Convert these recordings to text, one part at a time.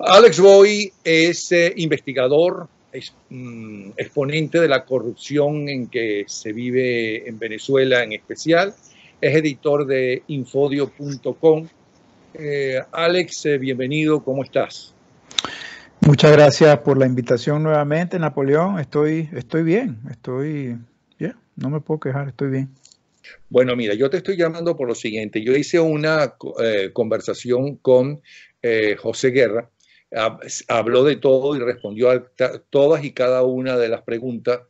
Alex Boy es eh, investigador, es, mm, exponente de la corrupción en que se vive en Venezuela en especial, es editor de infodio.com. Eh, Alex, eh, bienvenido, ¿cómo estás? Muchas gracias por la invitación nuevamente, Napoleón. Estoy, estoy bien, estoy bien, no me puedo quejar, estoy bien. Bueno, mira, yo te estoy llamando por lo siguiente. Yo hice una conversación con José Guerra, habló de todo y respondió a todas y cada una de las preguntas.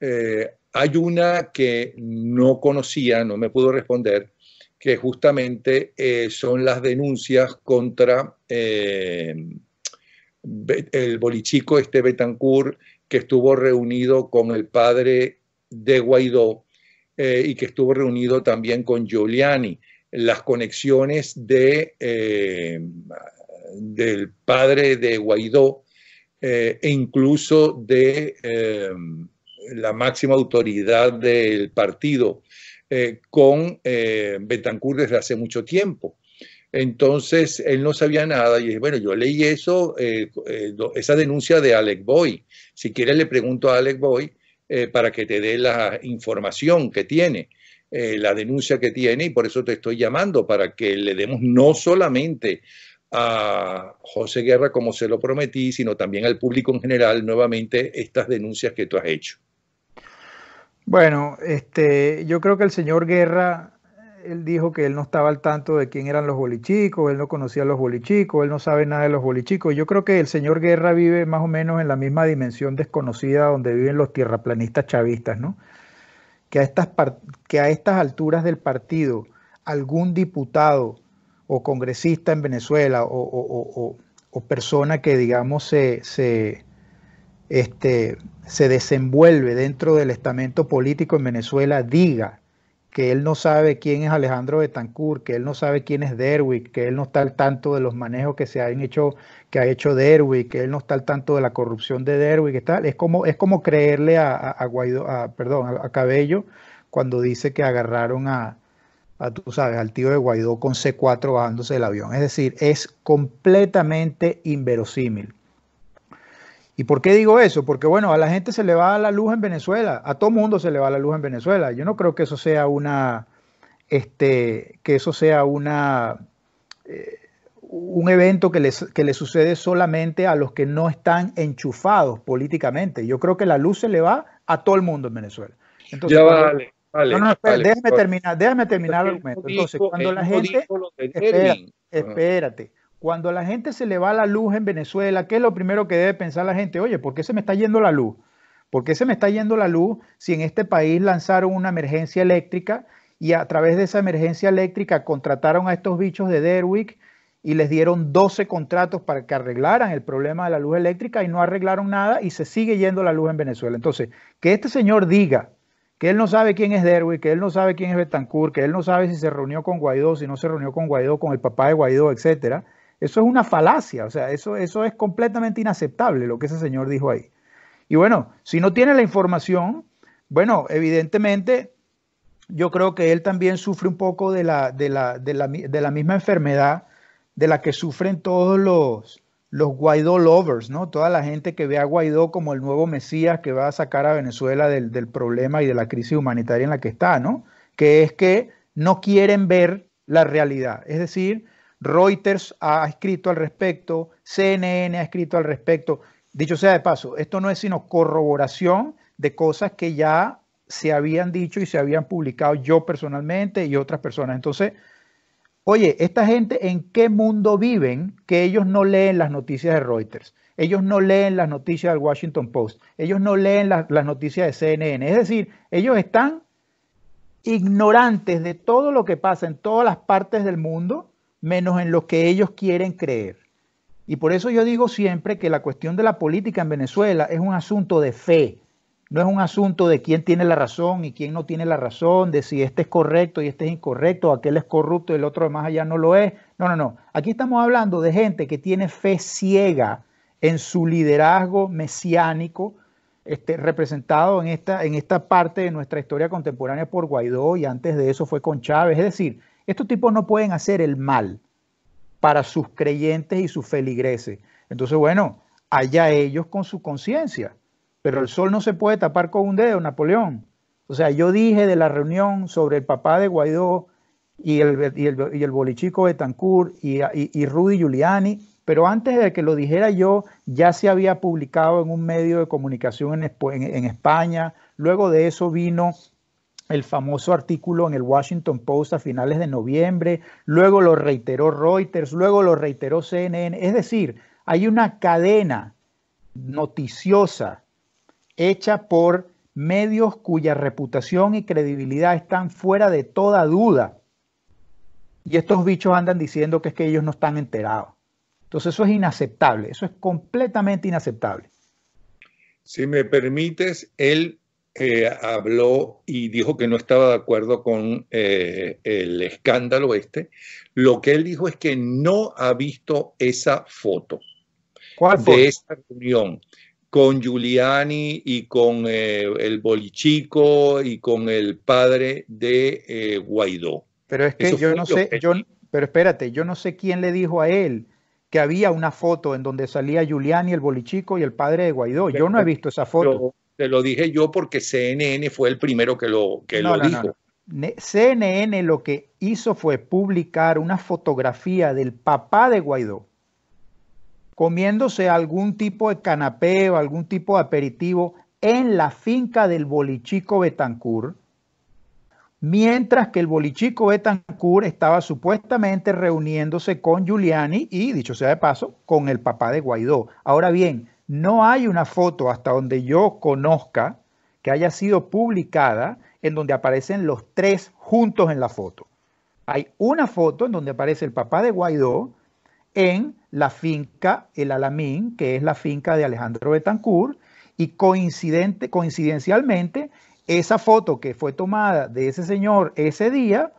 Eh, hay una que no conocía, no me pudo responder, que justamente eh, son las denuncias contra eh, el bolichico este Betancourt que estuvo reunido con el padre de Guaidó y que estuvo reunido también con Giuliani. Las conexiones de del padre de Guaidó eh, e incluso de eh, la máxima autoridad del partido eh, con Betancourt desde hace mucho tiempo. Entonces, él no sabía nada y es bueno, yo leí eso, esa denuncia de Alec Boy. Si quieres le pregunto a Alec Boy para que te dé la información que tiene, la denuncia que tiene y por eso te estoy llamando, para que le demos no solamente a José Guerra, como se lo prometí, sino también al público en general, nuevamente, estas denuncias que tú has hecho. Bueno, este, yo creo que el señor Guerra, él dijo que él no estaba al tanto de quién eran los bolichicos, él no conocía a los bolichicos, él no sabe nada de los bolichicos. Yo creo que el señor Guerra vive más o menos en la misma dimensión desconocida donde viven los tierraplanistas chavistas, ¿no? Que a estas, que a estas alturas del partido algún diputado o congresista en Venezuela o, persona que, digamos, se, este, se desenvuelve dentro del estamento político en Venezuela diga que él no sabe quién es Alejandro Betancourt, que él no sabe quién es Derwick, que él no está al tanto de los manejos que se han hecho, que ha hecho Derwick, que él no está al tanto de la corrupción de Derwick, tal. Es como, es como creerle a, a, a, perdón, a, Cabello cuando dice que agarraron a, tú sabes, al tío de Guaidó con C4 bajándose del avión. Es decir, es completamente inverosímil. ¿Y por qué digo eso? Porque bueno, a la gente se le va la luz en Venezuela, a todo mundo se le va la luz en Venezuela. Yo no creo que eso sea una, este, que eso sea una, eh, un evento que le sucede solamente a los que no están enchufados políticamente. Yo creo que la luz se le va a todo el mundo en Venezuela. Entonces, ya no, no, déjame, terminar, déjame terminar el argumento. Entonces, cuando la gente. espérate. Cuando la gente se le va la luz en Venezuela, ¿qué es lo primero que debe pensar la gente? Oye, ¿por qué se me está yendo la luz? ¿Por qué se me está yendo la luz si en este país lanzaron una emergencia eléctrica y a través de esa emergencia eléctrica contrataron a estos bichos de Derwick y les dieron 12 contratos para que arreglaran el problema de la luz eléctrica y no arreglaron nada y se sigue yendo la luz en Venezuela? Entonces, que este señor diga que él no sabe quién es Derwin, que él no sabe quién es Betancourt, que él no sabe si se reunió con Guaidó, si no se reunió con Guaidó, con el papá de Guaidó, etcétera. Eso es una falacia, o sea, eso, eso es completamente inaceptable lo que ese señor dijo ahí. Y bueno, si no tiene la información, bueno, evidentemente yo creo que él también sufre un poco de la, de la misma enfermedad de la que sufren todos los, los Guaidó lovers, ¿no? Toda la gente que ve a Guaidó como el nuevo Mesías que va a sacar a Venezuela del, del, problema y de la crisis humanitaria en la que está, ¿no? Que es que no quieren ver la realidad. Es decir, Reuters ha escrito al respecto, CNN ha escrito al respecto. Dicho sea de paso, esto no es sino corroboración de cosas que ya se habían dicho y se habían publicado yo personalmente y otras personas. Entonces, oye, esta gente en qué mundo viven que ellos no leen las noticias de Reuters, ellos no leen las noticias del Washington Post, ellos no leen las noticias de CNN. Es decir, ellos están ignorantes de todo lo que pasa en todas las partes del mundo, menos en lo que ellos quieren creer. Y por eso yo digo siempre que la cuestión de la política en Venezuela es un asunto de fe, no es un asunto de quién tiene la razón y quién no tiene la razón, de si este es correcto y este es incorrecto, aquel es corrupto y el otro más allá no lo es. No, no, no. Aquí estamos hablando de gente que tiene fe ciega en su liderazgo mesiánico, este, representado en esta, en esta parte de nuestra historia contemporánea por Guaidó y antes de eso fue con Chávez. Es decir, estos tipos no pueden hacer el mal para sus creyentes y sus feligreses. Entonces, bueno, allá ellos con su conciencia. Pero el sol no se puede tapar con un dedo, Napoleón. O sea, yo dije de la reunión sobre el papá de Guaidó y el, y el, bolichico de Tancur y, Rudy Giuliani, pero antes de que lo dijera yo, ya se había publicado en un medio de comunicación en España. Luego de eso vino el famoso artículo en el Washington Post a finales de noviembre, luego lo reiteró Reuters, luego lo reiteró CNN. Es decir, hay una cadena noticiosa hecha por medios cuya reputación y credibilidad están fuera de toda duda. Y estos bichos andan diciendo que es que ellos no están enterados. Entonces eso es inaceptable, eso es completamente inaceptable. Si me permites, él eh, habló y dijo que no estaba de acuerdo con eh, el escándalo este. Lo que él dijo es que no ha visto esa foto ¿Cuál de esa reunión con Giuliani y con eh, el Bolichico y con el padre de eh, Guaidó. Pero es que yo no sé, yo, pero espérate, yo no sé quién le dijo a él que había una foto en donde salía Giuliani, el Bolichico y el padre de Guaidó. Yo no he visto esa foto. te lo dije yo porque CNN fue el primero que lo, que lo dijo. CNN lo que hizo fue publicar una fotografía del papá de Guaidó comiéndose algún tipo de canapé o algún tipo de aperitivo en la finca del bolichico Betancourt, mientras que el bolichico Betancourt estaba supuestamente reuniéndose con Giuliani y, dicho sea de paso, con el papá de Guaidó. Ahora bien, no hay una foto hasta donde yo conozca que haya sido publicada en donde aparecen los tres juntos en la foto. Hay una foto en donde aparece el papá de Guaidó, en la finca El Alamín, que es la finca de Alejandro Betancourt, y coincidente, coincidencialmente, esa foto que fue tomada de ese señor ese día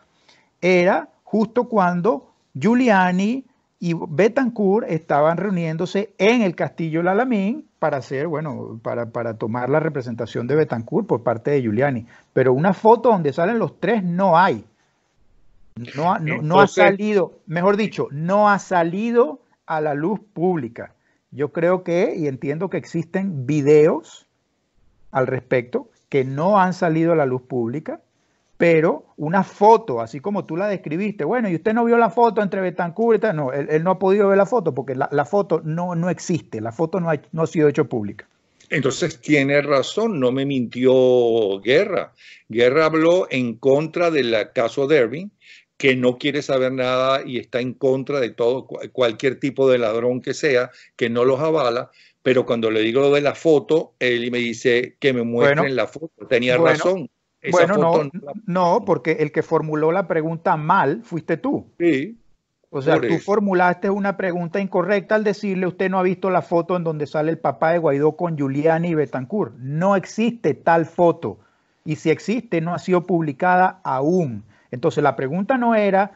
era justo cuando Giuliani y Betancourt estaban reuniéndose en el castillo El Alamín para hacer, bueno, para, para tomar la representación de Betancourt por parte de Giuliani. Pero una foto donde salen los tres no hay. No, ha salido, mejor dicho, no ha salido a la luz pública. Yo creo que, y entiendo que existen videos al respecto que no han salido a la luz pública, pero una foto, así como tú la describiste, bueno, y usted no vio la foto entre Betancourt y tal, no, él, no ha podido ver la foto porque la, foto no, existe, la foto no ha, no ha sido hecho pública. Entonces tiene razón, no me mintió Guerra. Guerra habló en contra del caso Derby que no quiere saber nada y está en contra de todo, cualquier tipo de ladrón que sea, que no los avala. Pero cuando le digo lo de la foto, él me dice que me muestren la foto. Tenía razón. bueno, no, no, porque el que formuló la pregunta mal fuiste tú. Sí. O sea, tú formulaste una pregunta incorrecta al decirle usted no ha visto la foto en donde sale el papá de Guaidó con Giuliani y Betancourt. No existe tal foto. Y si existe, no ha sido publicada aún. Entonces la pregunta no era,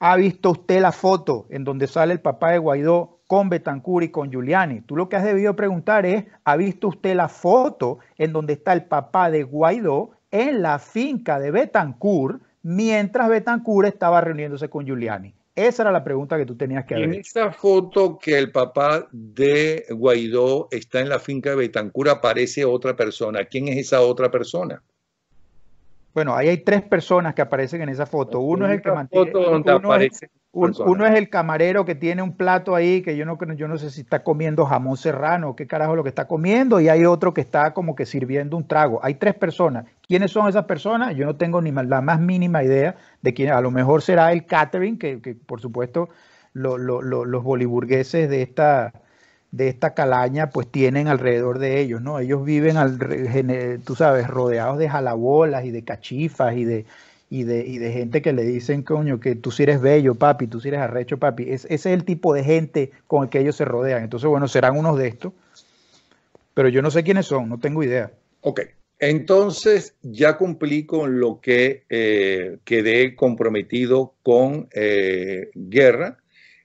¿ha visto usted la foto en donde sale el papá de Guaidó con Betancur y con Giuliani? Tú lo que has debido preguntar es, ¿ha visto usted la foto en donde está el papá de Guaidó en la finca de Betancur mientras Betancur estaba reuniéndose con Giuliani? Esa era la pregunta que tú tenías que hacer. En esa foto que el papá de Guaidó está en la finca de Betancur aparece otra persona. ¿Quién es esa otra persona? Bueno, ahí hay tres personas que aparecen en esa foto. Uno es el Uno el camarero que tiene un plato ahí que yo no, yo no sé si está comiendo jamón serrano, qué carajo lo que está comiendo, y hay otro que está como que sirviendo un trago. Hay tres personas. ¿Quiénes son esas personas? Yo no tengo ni la más mínima idea de quién. A lo mejor será el catering, que, por supuesto los boliburgueses de esta de esta calaña pues tienen alrededor de ellos, ¿no? Ellos viven, al, tú sabes, rodeados de jalabolas y de cachifas y de, y de, gente que le dicen, coño, que tú sí eres bello, papi, tú sí eres arrecho, papi. ese es el tipo de gente con el que ellos se rodean. Entonces, bueno, serán unos de estos, pero yo no sé quiénes son, no tengo idea. Ok, entonces ya cumplí con lo que eh, quedé comprometido con eh, Guerra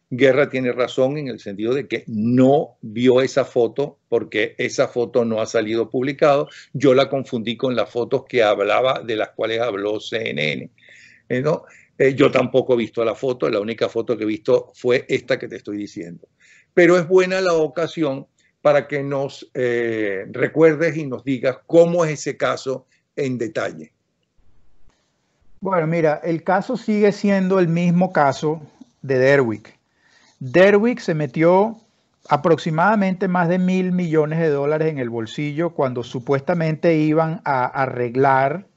Guerra tiene razón en el sentido de que no vio esa foto porque esa foto no ha salido publicado. Yo la confundí con las fotos que hablaba, de las cuales habló CNN. Eh, eh, yo tampoco he visto la foto, la única foto que he visto fue esta que te estoy diciendo. Pero es buena la ocasión para que nos eh, recuerdes y nos digas cómo es ese caso en detalle. Bueno, mira, el caso sigue siendo el mismo caso de Derwick. Derwick se metió aproximadamente más de mil millones de dólares en el bolsillo cuando supuestamente iban a arreglar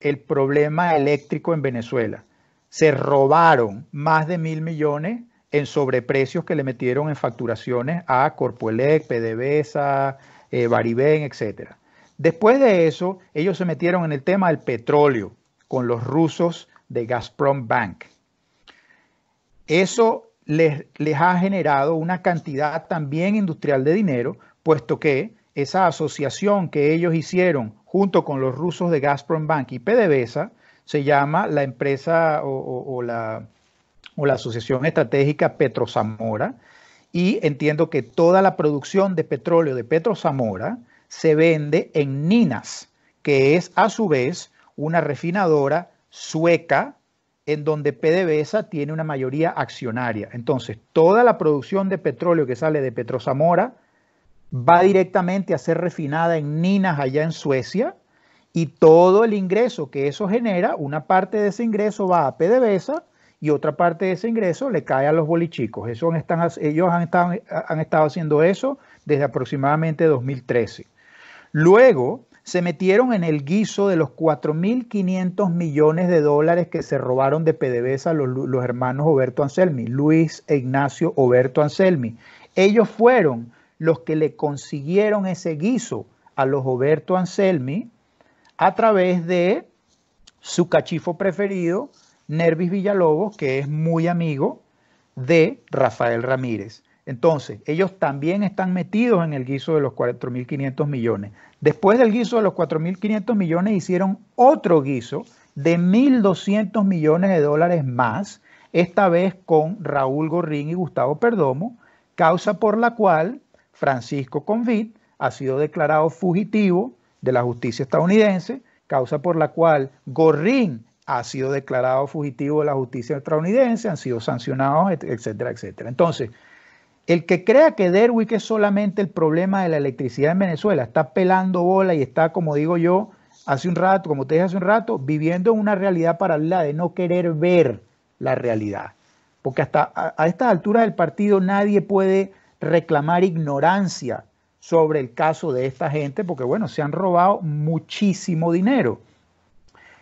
el problema eléctrico en Venezuela. Se robaron más de mil millones en sobreprecios que le metieron en facturaciones a Corpoelec, PDVSA, eh, Baribén, etc. Después de eso, ellos se metieron en el tema del petróleo con los rusos de Gazprom Bank. Eso les, ha generado una cantidad también industrial de dinero, puesto que esa asociación que ellos hicieron junto con los rusos de Gazprom Bank y PDVSA se llama la empresa o, la, asociación estratégica Petrozamora y entiendo que toda la producción de petróleo de Zamora se vende en Ninas, que es a su vez una refinadora sueca en donde PDVSA tiene una mayoría accionaria. Entonces, toda la producción de petróleo que sale de Petrozamora va directamente a ser refinada en Ninas allá en Suecia y todo el ingreso que eso genera, una parte de ese ingreso va a PDVSA y otra parte de ese ingreso le cae a los bolichicos. están, ellos han estado haciendo eso desde aproximadamente 2013. Luego, se metieron en el guiso de los 4.500 millones de dólares que se robaron de PDVSA los, los hermanos Oberto Anselmi, Luis e Ignacio Oberto Anselmi. Ellos fueron los que le consiguieron ese guiso a los Oberto Anselmi a través de su cachifo preferido, Nervis Villalobos, que es muy amigo de Rafael Ramírez. Entonces, ellos también están metidos en el guiso de los 4.500 millones. Después del guiso de los 4.500 millones hicieron otro guiso de 1.200 millones de dólares más, esta vez con Raúl Gorrín y Gustavo Perdomo, causa por la cual Francisco Convit ha sido declarado fugitivo de la justicia estadounidense, causa por la cual Gorrín ha sido declarado fugitivo de la justicia estadounidense, han sido sancionados, etcétera, etcétera. Entonces, el que crea que Derwick es solamente el problema de la electricidad en Venezuela está pelando bola y está, como digo yo, hace un rato, como te dije hace un rato, viviendo una realidad paralela de no querer ver la realidad. Porque hasta a, a estas alturas del partido nadie puede reclamar ignorancia sobre el caso de esta gente, porque bueno, se han robado muchísimo dinero.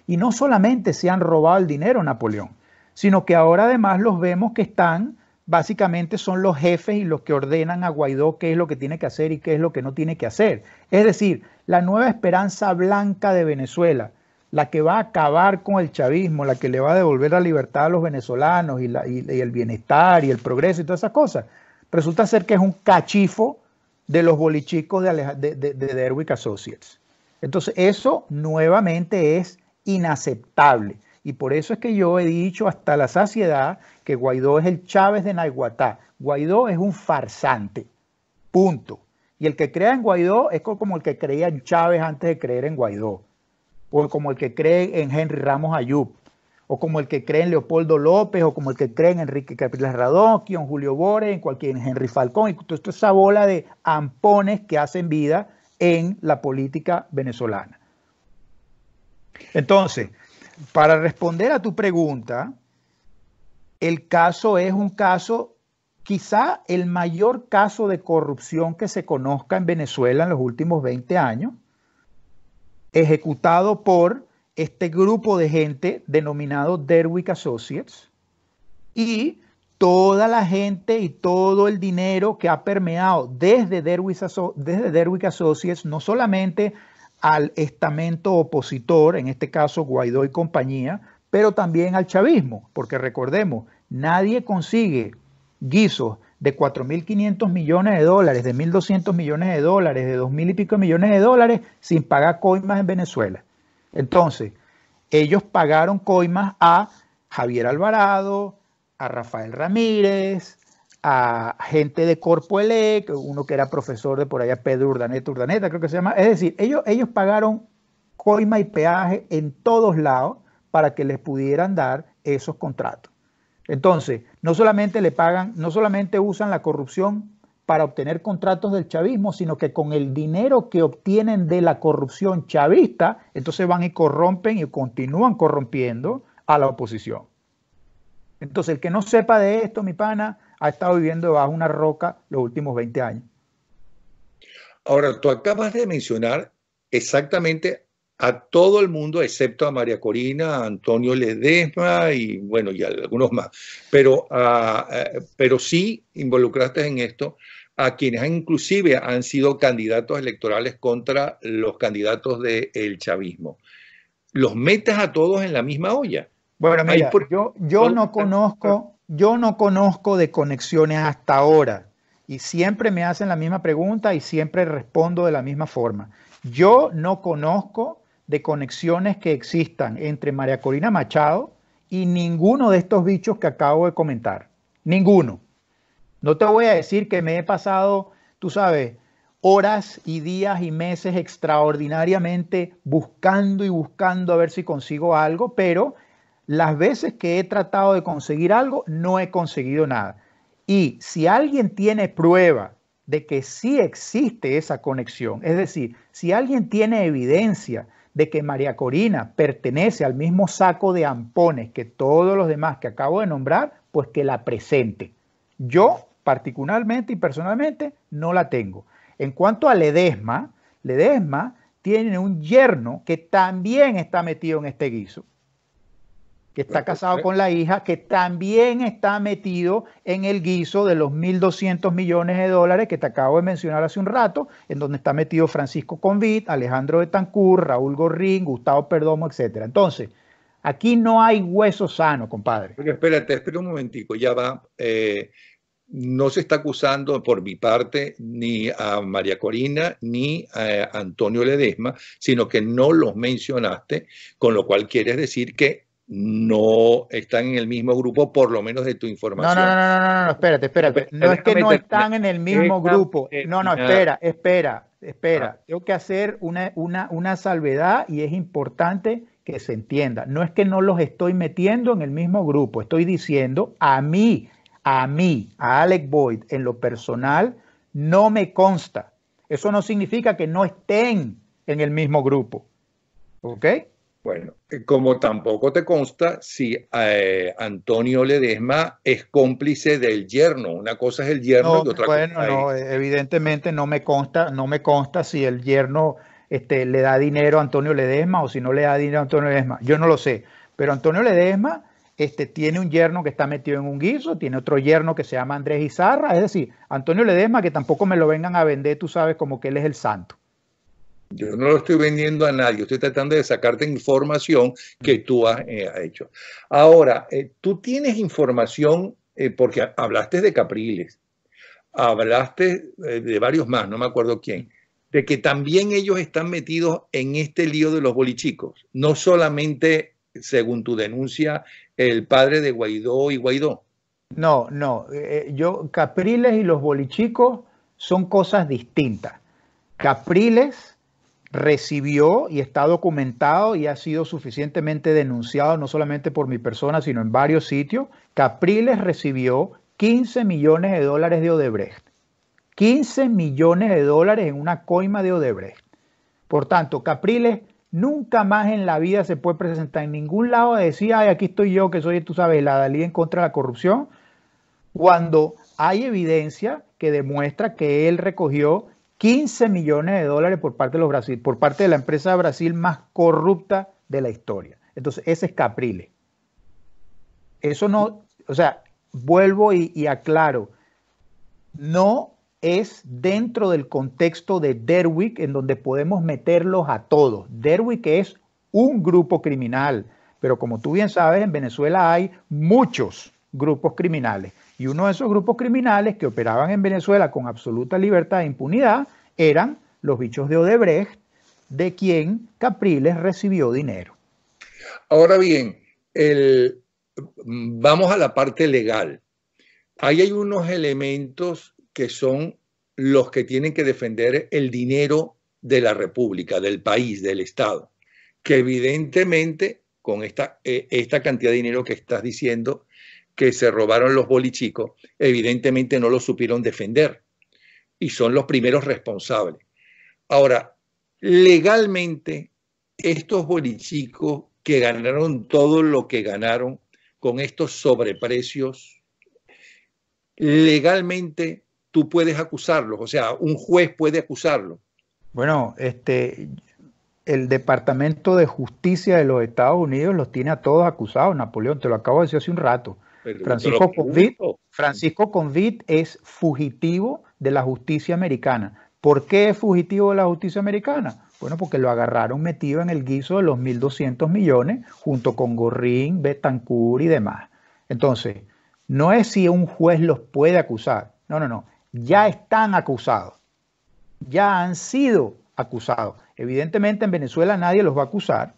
Y no solamente se han robado el dinero, Napoleón, sino que ahora además los vemos que están básicamente son los jefes y los que ordenan a Guaidó qué es lo que tiene que hacer y qué es lo que no tiene que hacer. Es decir, la nueva esperanza blanca de Venezuela, la que va a acabar con el chavismo, la que le va a devolver la libertad a los venezolanos y, el bienestar y el progreso y todas esas cosas, resulta ser que es un cachifo de los bolichicos de, de Derwick Associates. Entonces, eso nuevamente es inaceptable. Y por eso es que yo he dicho hasta la saciedad que Guaidó es el Chávez de Naiguatá. Guaidó es un farsante. Punto. Y el que crea en Guaidó es como el que creía en Chávez antes de creer en Guaidó. O como el que cree en Henry Ramos Ayub. O como el que cree en Leopoldo López. O como el que cree en Enrique Capriles o en Julio Bores, en cualquier Henry Falcón. Y toda esa bola de ampones que hacen vida en la política venezolana. Entonces, para responder a tu pregunta, el caso es un caso, quizá el mayor caso de corrupción que se conozca en Venezuela en los últimos 20 años, ejecutado por este grupo de gente denominado Derwick Associates y toda la gente y todo el dinero que ha permeado desde Derwick, Associates, no solamente al estamento opositor, en este caso Guaidó y compañía, pero también al chavismo, porque recordemos, nadie consigue guisos de 4.500 millones de dólares, de 1.200 millones de dólares, de 2.000 y pico millones de dólares sin pagar coimas en Venezuela. Entonces, ellos pagaron coimas a Javier Alvarado, a Rafael Ramírez, a gente de Corpoelec, uno que era profesor de por allá, Pedro Urdaneta, Urdaneta creo que se llama. Es decir, ellos, ellos pagaron coima y peaje en todos lados para que les pudieran dar esos contratos. Entonces, no solamente le pagan, no solamente usan la corrupción para obtener contratos del chavismo, sino que con el dinero que obtienen de la corrupción chavista, entonces van y corrompen y continúan corrompiendo a la oposición. Entonces, el que no sepa de esto, mi pana, ha estado viviendo bajo una roca los últimos 20 años. Ahora, tú acabas de mencionar exactamente a todo el mundo, excepto a María Corina, a Antonio Ledesma y bueno, y algunos más. Pero, ah, eh, pero sí involucraste en esto a quienes inclusive han sido candidatos electorales contra los candidatos del el chavismo. ¿Los metes a todos en la misma olla? Bueno, mira, yo, yo no conozco, yo no conozco de conexiones hasta ahora y siempre me hacen la misma pregunta y siempre respondo de la misma forma. Yo no conozco de conexiones que existan entre María Corina Machado y ninguno de estos bichos que acabo de comentar. Ninguno. No te voy a decir que me he pasado, tú sabes, horas y días y meses extraordinariamente buscando y buscando a ver si consigo algo, pero las veces que he tratado de conseguir algo, no he conseguido nada. Y si alguien tiene prueba de que sí existe esa conexión, es decir, si alguien tiene evidencia de que María Corina pertenece al mismo saco de ampones que todos los demás que acabo de nombrar, pues que la presente. Yo particularmente y personalmente no la tengo. En cuanto a Ledesma, Ledesma tiene un yerno que también está metido en este guiso, está casado eh. con la hija, que también está metido en el guiso de los 1.200 millones de dólares que te acabo de mencionar hace un rato, en donde está metido Francisco Convit, Alejandro Betancourt, Raúl Gorrín, Gustavo Perdomo, etc. Entonces, aquí no hay hueso sano, compadre. Pero espérate, espera un momentico, ya va. Eh, no se está acusando por mi parte ni a María Corina ni a Antonio Ledesma, sino que no los mencionaste, con lo cual quieres decir que no están en el mismo grupo, por lo menos de tu información. No, no, no, no, no, espérate, espérate. No es que no están en el mismo grupo. No, no, espera, espera, espera. Ah. Tengo que hacer una, una salvedad y es importante que se entienda. No es que no los estoy metiendo en el mismo grupo, estoy diciendo a mí, a mí, a Alec Boyd, en lo personal, no me consta. Eso no significa que no estén en el mismo grupo. ¿Ok? Bueno, eh, como tampoco te consta si eh, Antonio Ledesma es cómplice del yerno. Una cosa es el yerno y otra cosa eh, evidentemente no me consta, no me consta si el yerno este, le da dinero a Antonio Ledesma o si no le da dinero a Antonio Ledesma. Yo no lo sé. Pero Antonio Ledesma este, tiene un yerno que está metido en un guiso, tiene otro yerno que se llama Andrés Izarra. Es decir, Antonio Ledesma, que tampoco me lo vengan a vender, tú sabes, como que él es el santo. Yo no lo estoy vendiendo a nadie, estoy tratando de sacarte información que tú has eh, hecho. Ahora, eh, tú tienes información, eh, porque hablaste de Capriles, hablaste de varios más, no me acuerdo quién, de que también ellos están metidos en este lío de los bolichicos, no solamente, según tu denuncia, el padre de Guaidó y Guaidó. No, no, yo, Capriles y los bolichicos son cosas distintas. Capriles recibió y está documentado y ha sido suficientemente denunciado, no solamente por mi persona, sino en varios sitios, Capriles recibió 15 millones de dólares de Odebrecht. 15 millones de dólares en una coima de Odebrecht. Por tanto, Capriles nunca más en la vida se puede presentar en ningún lado y decir, ay, aquí estoy yo, que soy, tú sabes, la Dalí en contra de la corrupción, cuando hay evidencia que demuestra que él recogió 15 millones de dólares por parte de, los Brasil, por parte de la empresa Brasil más corrupta de la historia. Entonces, ese es Caprile. Eso no, o sea, vuelvo y, y aclaro, no es dentro del contexto de Derwick en donde podemos meterlos a todos. Derwick es un grupo criminal, pero como tú bien sabes, en Venezuela hay muchos grupos criminales. Y uno de esos grupos criminales que operaban en Venezuela con absoluta libertad e impunidad eran los bichos de Odebrecht, de quien Capriles recibió dinero. Ahora bien, vamos a la parte legal. Ahí hay unos elementos que son los que tienen que defender el dinero de la República, del país, del Estado, que evidentemente con esta eh, cantidad de dinero que estás diciendo que se robaron los bolichicos, evidentemente no los supieron defender y son los primeros responsables. Ahora, legalmente, estos bolichicos que ganaron todo lo que ganaron con estos sobreprecios, legalmente tú puedes acusarlos, o sea, un juez puede acusarlo. Bueno, este, el Departamento de Justicia de los Estados Unidos los tiene a todos acusados, Napoleón, te lo acabo de decir hace un rato. Francisco Convit, Francisco es fugitivo de la justicia americana. ¿Por qué es fugitivo de la justicia americana? Bueno, porque lo agarraron metido en el guiso de los 1.200 millones junto con Gorrín, Betancourt y demás. Entonces, no es si un juez los puede acusar. No, no, no. Ya están acusados. Ya han sido acusados. Evidentemente en Venezuela nadie los va a acusar.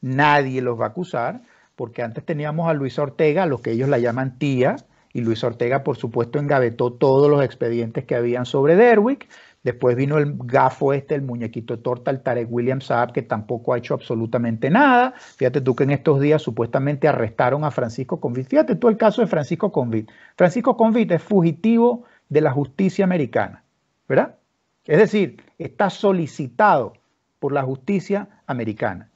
Nadie los va a acusar porque antes teníamos a Luis Ortega, lo que ellos la llaman tía, y Luis Ortega, por supuesto, engavetó todos los expedientes que habían sobre Derwick. Después vino el gafo este, el muñequito torta, el Tarek William Saab, que tampoco ha hecho absolutamente nada. Fíjate tú que en estos días supuestamente arrestaron a Francisco Convit. Fíjate tú el caso de Francisco Convit. Francisco Convit es fugitivo de la justicia americana, ¿verdad? Es decir, está solicitado por la justicia americana.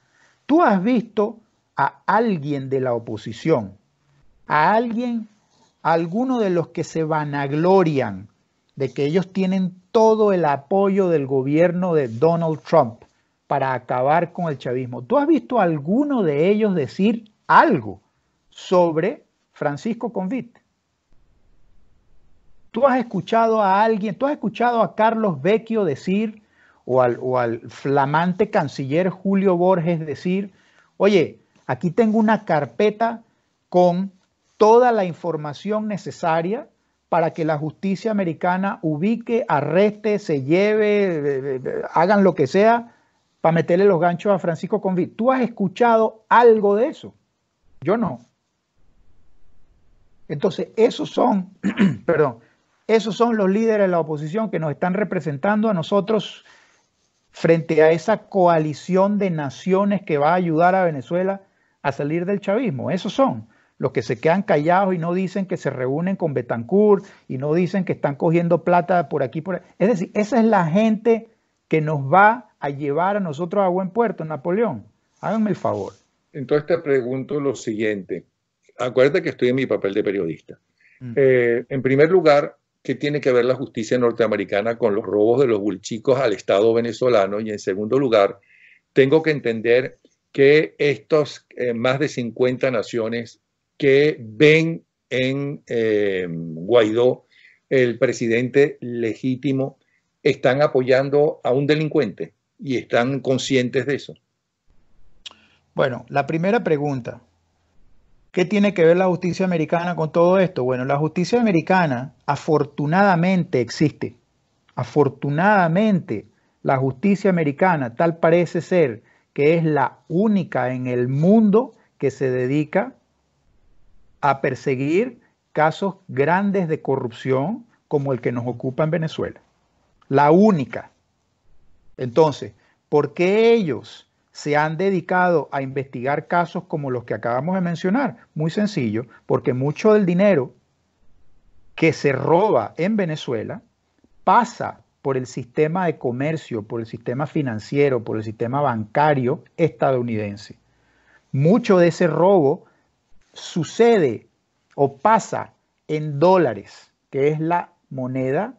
Tú has visto a alguien de la oposición, a alguien, a alguno de los que se vanaglorian de que ellos tienen todo el apoyo del gobierno de Donald Trump para acabar con el chavismo. ¿Tú has visto a alguno de ellos decir algo sobre Francisco Convit? ¿Tú has escuchado a alguien, tú has escuchado a Carlos Vecchio decir, o al, o al flamante canciller Julio Borges decir, oye, Aquí tengo una carpeta con toda la información necesaria para que la justicia americana ubique, arreste, se lleve, eh, eh, eh, hagan lo que sea para meterle los ganchos a Francisco Convit. ¿Tú has escuchado algo de eso? Yo no. Entonces, esos son, perdón, esos son los líderes de la oposición que nos están representando a nosotros frente a esa coalición de naciones que va a ayudar a Venezuela salir del chavismo. Esos son los que se quedan callados y no dicen que se reúnen con Betancourt y no dicen que están cogiendo plata por aquí, por Es decir, esa es la gente que nos va a llevar a nosotros a buen puerto, Napoleón. Háganme el favor. Entonces te pregunto lo siguiente. Acuérdate que estoy en mi papel de periodista. Mm. Eh, en primer lugar, ¿qué tiene que ver la justicia norteamericana con los robos de los bulchicos al Estado venezolano? Y en segundo lugar, tengo que entender que estas eh, más de 50 naciones que ven en eh, Guaidó el presidente legítimo están apoyando a un delincuente y están conscientes de eso? Bueno, la primera pregunta, ¿qué tiene que ver la justicia americana con todo esto? Bueno, la justicia americana afortunadamente existe. Afortunadamente, la justicia americana tal parece ser que es la única en el mundo que se dedica a perseguir casos grandes de corrupción como el que nos ocupa en Venezuela. La única. Entonces, ¿por qué ellos se han dedicado a investigar casos como los que acabamos de mencionar? Muy sencillo, porque mucho del dinero que se roba en Venezuela pasa por el sistema de comercio, por el sistema financiero, por el sistema bancario estadounidense. Mucho de ese robo sucede o pasa en dólares, que es la moneda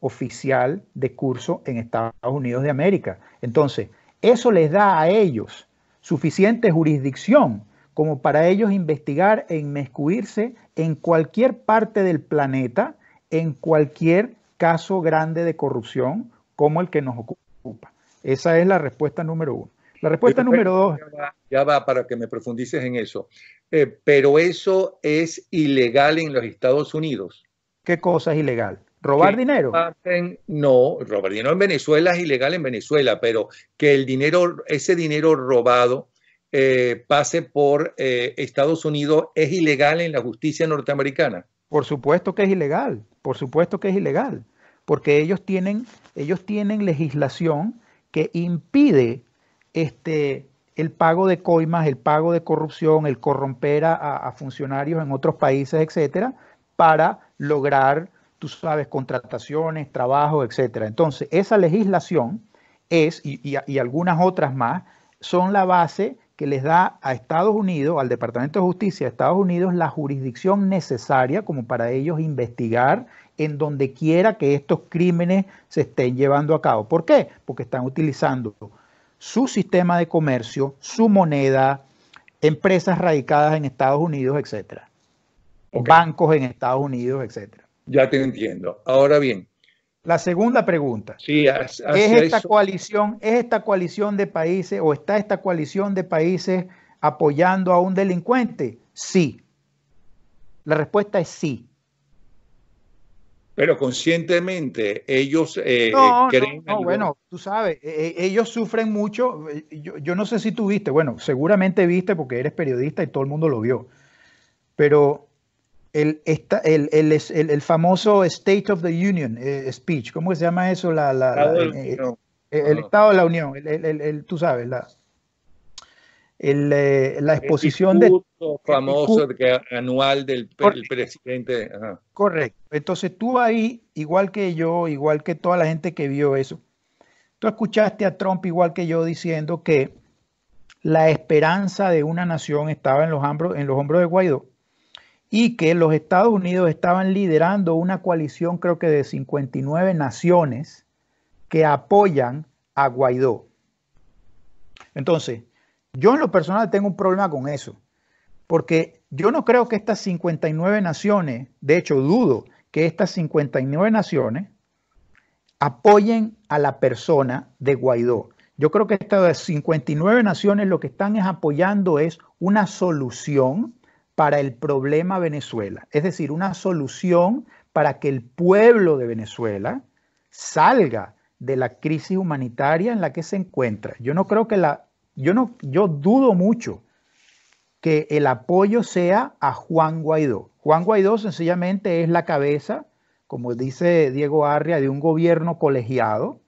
oficial de curso en Estados Unidos de América. Entonces, eso les da a ellos suficiente jurisdicción como para ellos investigar e inmiscuirse en cualquier parte del planeta, en cualquier caso grande de corrupción como el que nos ocupa. Esa es la respuesta número uno. La respuesta número dos. Ya va, para que me profundices en eso. Eh, pero eso es ilegal en los Estados Unidos. ¿Qué cosa es ilegal? ¿Robar dinero? no, robar dinero en Venezuela es ilegal en Venezuela, pero que el dinero, ese dinero robado eh, pase por eh, Estados Unidos es ilegal en la justicia norteamericana. Por supuesto que es ilegal, por supuesto que es ilegal, porque ellos tienen, ellos tienen legislación que impide este, el pago de coimas, el pago de corrupción, el corromper a, funcionarios en otros países, etcétera, para lograr, tú sabes, contrataciones, trabajo, etcétera. Entonces, esa legislación es, y, y, y algunas otras más, son la base que les da a Estados Unidos, al Departamento de Justicia de Estados Unidos, la jurisdicción necesaria como para ellos investigar en donde quiera que estos crímenes se estén llevando a cabo. ¿Por qué? Porque están utilizando su sistema de comercio, su moneda, empresas radicadas en Estados Unidos, etcétera. Bancos en Estados Unidos, etcétera. Ya te entiendo. Ahora bien, la segunda pregunta. Sí, ¿Es esta coalición, es esta coalición de países o está esta coalición de países apoyando a un delincuente? Sí. La respuesta es sí. Pero conscientemente ellos eh, bueno, tú sabes, e, e, ellos sufren mucho. Eh, yo, yo, no sé si tú viste, bueno, seguramente viste porque eres periodista y todo el mundo lo vio. Pero el, el, famoso State of the Union eh, speech, ¿cómo se llama eso? Eh, eh, el, Estado de la Unión, el, tú sabes, la, la exposición el famoso anual del presidente. Correcto. Entonces tú ahí, igual que yo, igual que toda la gente que vio eso, tú escuchaste a Trump igual que yo diciendo que la esperanza de una nación estaba en los en los hombros de Guaidó y que los Estados Unidos estaban liderando una coalición, creo que de 59 naciones, que apoyan a Guaidó. Entonces, yo en lo personal tengo un problema con eso, porque yo no creo que estas 59 naciones, de hecho dudo que estas 59 naciones apoyen a la persona de Guaidó. Yo creo que estas 59 naciones lo que están es apoyando es una solución para el problema Venezuela, es decir, una solución para que el pueblo de Venezuela salga de la crisis humanitaria en la que se encuentra. Yo no creo que la yo no yo dudo mucho que el apoyo sea a Juan Guaidó. Juan Guaidó sencillamente es la cabeza, como dice Diego Arria, de un gobierno colegiado,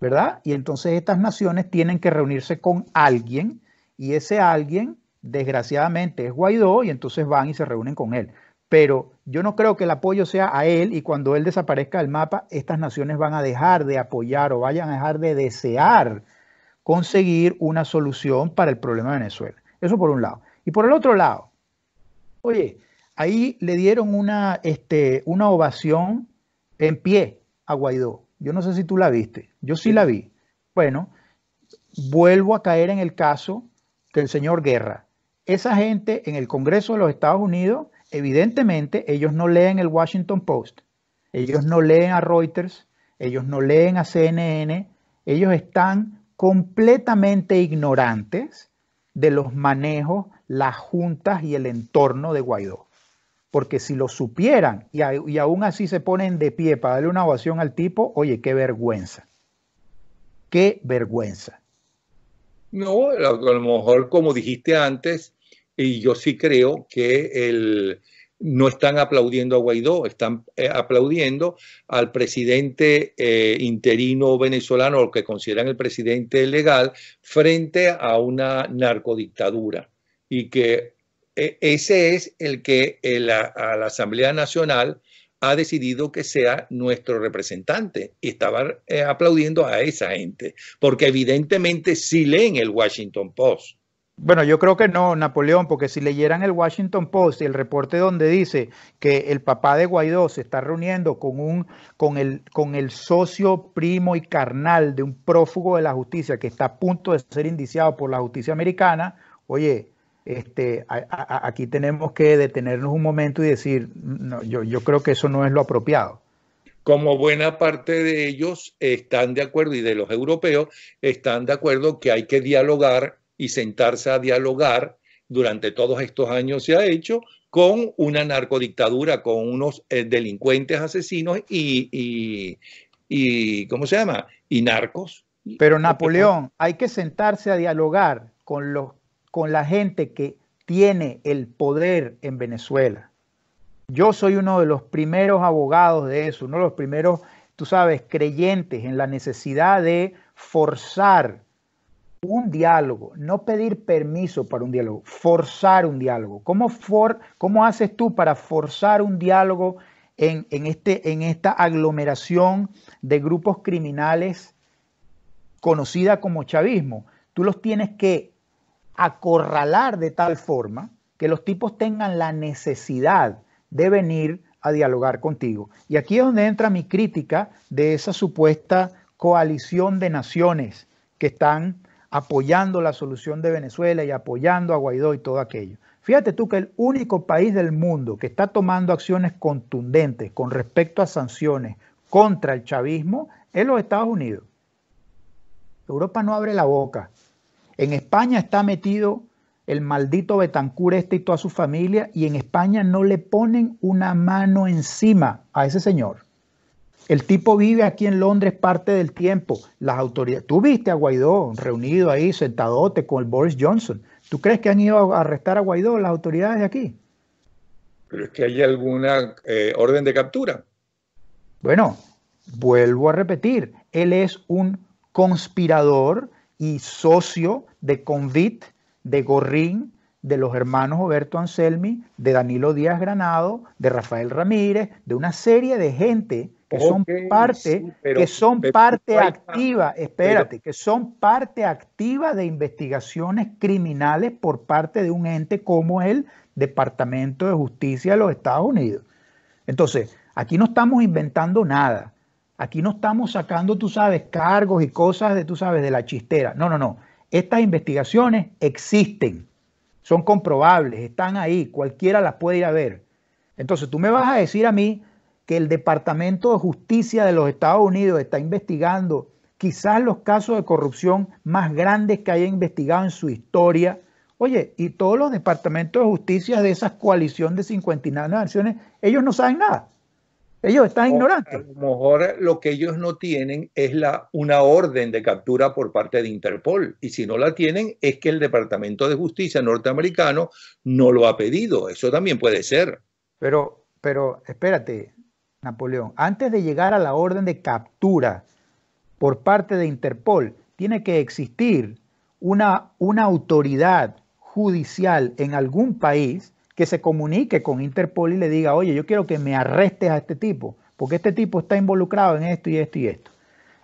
¿verdad? Y entonces estas naciones tienen que reunirse con alguien y ese alguien desgraciadamente es Guaidó y entonces van y se reúnen con él. Pero yo no creo que el apoyo sea a él y cuando él desaparezca del mapa, estas naciones van a dejar de apoyar o vayan a dejar de desear conseguir una solución para el problema de Venezuela. Eso por un lado. Y por el otro lado, oye, ahí le dieron una, este, una ovación en pie a Guaidó. Yo no sé si tú la viste, yo sí la vi. Bueno, vuelvo a caer en el caso del señor Guerra esa gente en el Congreso de los Estados Unidos, evidentemente, ellos no leen el Washington Post, ellos no leen a Reuters, ellos no leen a CNN, ellos están completamente ignorantes de los manejos, las juntas y el entorno de Guaidó. Porque si lo supieran y, aún así se ponen de pie para darle una ovación al tipo, oye, qué vergüenza. Qué vergüenza. No, a lo mejor como dijiste antes, y yo sí creo que no están aplaudiendo a Guaidó, están eh, aplaudiendo al presidente eh, interino venezolano, lo que consideran el presidente legal, frente a una narcodictadura. Y que e, ese es el que eh, la Asamblea Nacional ha decidido que sea nuestro representante. Y estaba aplaudiendo a esa gente, porque evidentemente sí leen el Washington Post bueno, yo creo que no, Napoleón, porque si leyeran el Washington Post y el reporte donde dice que el papá de Guaidó se está reuniendo con un con el con el socio primo y carnal de un prófugo de la justicia que está a punto de ser indiciado por la justicia americana, oye, este, aquí tenemos que detenernos un momento y decir, no, yo, yo creo que eso no es lo apropiado como buena parte de ellos están de acuerdo y de los europeos están de acuerdo que hay que dialogar y sentarse a dialogar durante todos estos años se ha hecho con una narcodictadura, con unos eh, delincuentes asesinos y, ¿cómo se llama? Y narcos. Pero Napoleón, hay que sentarse a dialogar con, los, con la gente que tiene el poder en Venezuela. Yo soy uno de los primeros abogados de eso, uno de los primeros, tú sabes, creyentes en la necesidad de forzar un diálogo, no pedir permiso para un diálogo, forzar un diálogo. ¿Cómo, for, haces tú para forzar un diálogo en, este, en esta aglomeración de grupos criminales conocida como chavismo? Tú los tienes que acorralar de tal forma que los tipos tengan la necesidad de venir a dialogar contigo. Y aquí es donde entra mi crítica de esa supuesta coalición de naciones que están apoyando la solución de Venezuela y apoyando a Guaidó y todo aquello. Fíjate tú que el único país del mundo que está tomando acciones contundentes con respecto a sanciones contra el chavismo es los Estados Unidos. Europa no abre la boca. En España está metido el maldito Betancur este y toda su familia y en España no le ponen una mano encima a ese señor. El tipo vive aquí en Londres parte del tiempo. Las autoridades, tú viste a Guaidó reunido ahí, sentadote con el Boris Johnson. ¿Tú crees que han ido a arrestar a Guaidó las autoridades de aquí? Pero es que hay alguna eh, orden de captura. Bueno, vuelvo a repetir, él es un conspirador y socio de Convit, de Gorrín, de los hermanos Roberto Anselmi, de Danilo Díaz Granado, de Rafael Ramírez, de una serie de gente que son parte, que son parte activa, espérate, que son parte activa de investigaciones criminales por parte de un ente como el Departamento de Justicia de los Estados Unidos. Entonces, aquí no estamos inventando nada. Aquí no estamos sacando, tú sabes, cargos y cosas de, tú sabes, de la chistera. No, no, no. Estas investigaciones existen, son comprobables, están ahí, cualquiera las puede ir a ver. Entonces, tú me vas a decir a mí que el Departamento de Justicia de los Estados Unidos está investigando quizás los casos de corrupción más grandes que haya investigado en su historia. Oye, y todos los departamentos de justicia de esa coalición de 59 naciones, ellos no saben nada. Ellos están ignorantes. A lo mejor lo que ellos no tienen es la, una orden de captura por parte de Interpol. Y si no la tienen, es que el Departamento de Justicia norteamericano no lo ha pedido. Eso también puede ser. Pero, pero espérate, Napoleón, antes de llegar a la orden de captura por parte de Interpol, tiene que existir una, una autoridad judicial en algún país que se comunique con Interpol y le diga, oye, yo quiero que me arrestes a este tipo, porque este tipo está involucrado en esto y esto y esto.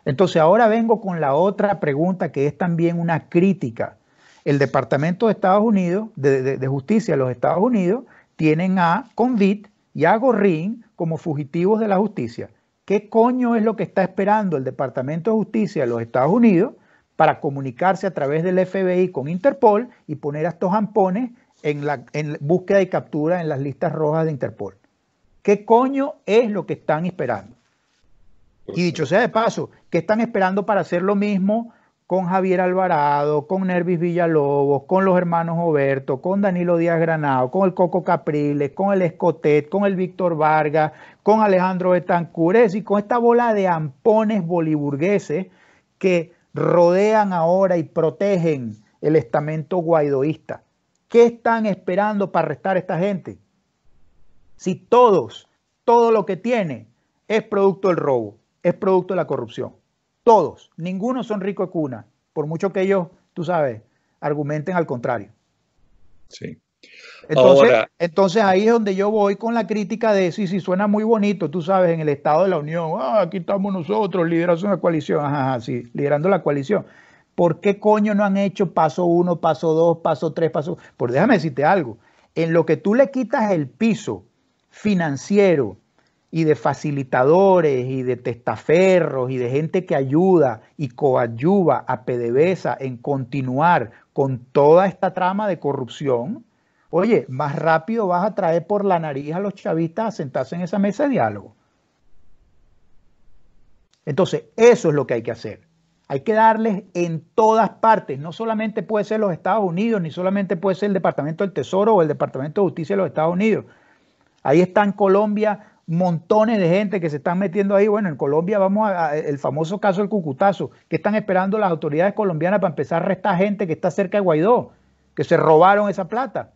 Entonces ahora vengo con la otra pregunta que es también una crítica. El Departamento de Estados Unidos, de, Justicia de los Estados Unidos, tienen a Convit y a Gorrin como fugitivos de la justicia. ¿Qué coño es lo que está esperando el Departamento de Justicia de los Estados Unidos para comunicarse a través del FBI con Interpol y poner a estos jampones en, la, en búsqueda y captura en las listas rojas de Interpol? ¿Qué coño es lo que están esperando? Y dicho sea de paso, ¿qué están esperando para hacer lo mismo con Javier Alvarado, con Nervis Villalobos, con los hermanos Oberto, con Danilo Díaz Granado, con el Coco Capriles, con el Escotet, con el Víctor Vargas, con Alejandro Betancurés y con esta bola de ampones boliburgueses que rodean ahora y protegen el estamento guaidoísta. ¿Qué están esperando para arrestar a esta gente? Si todos, todo lo que tiene es producto del robo, es producto de la corrupción. Todos, ninguno son ricos de cuna, por mucho que ellos, tú sabes, argumenten al contrario. Sí. Entonces, ahí es donde yo voy con la crítica de si si suena muy bonito, tú sabes, en el Estado de la Unión, ah, aquí estamos nosotros, liderando la coalición, sí, liderando la coalición. ¿Por qué coño no han hecho paso uno, paso dos, paso tres, paso? Por déjame decirte algo, en lo que tú le quitas el piso financiero, y de facilitadores y de testaferros y de gente que ayuda y coadyuva a PDVSA en continuar con toda esta trama de corrupción, oye, más rápido vas a traer por la nariz a los chavistas a sentarse en esa mesa de diálogo. Entonces, eso es lo que hay que hacer. Hay que darles en todas partes. No solamente puede ser los Estados Unidos, ni solamente puede ser el Departamento del Tesoro o el Departamento de Justicia de los Estados Unidos. Ahí está en Colombia, montones de gente que se están metiendo ahí. Bueno, en Colombia vamos a, el famoso caso del cucutazo, que están esperando las autoridades colombianas para empezar a arrestar gente que está cerca de Guaidó, que se robaron esa plata.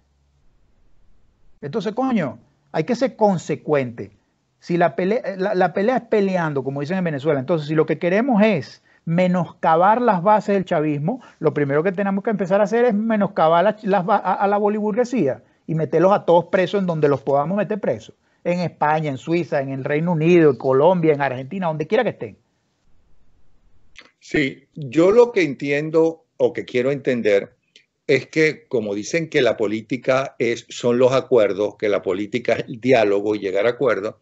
Entonces, coño, hay que ser consecuente. Si la pelea, la, pelea es peleando, como dicen en Venezuela, entonces si lo que queremos es menoscabar las bases del chavismo, lo primero que tenemos que empezar a hacer es menoscabar las a, a, la boliburguesía y meterlos a todos presos en donde los podamos meter presos en España, en Suiza, en el Reino Unido, en Colombia, en Argentina, donde quiera que estén. Sí, yo lo que entiendo o que quiero entender es que, como dicen que la política es, son los acuerdos, que la política es el diálogo y llegar a acuerdos,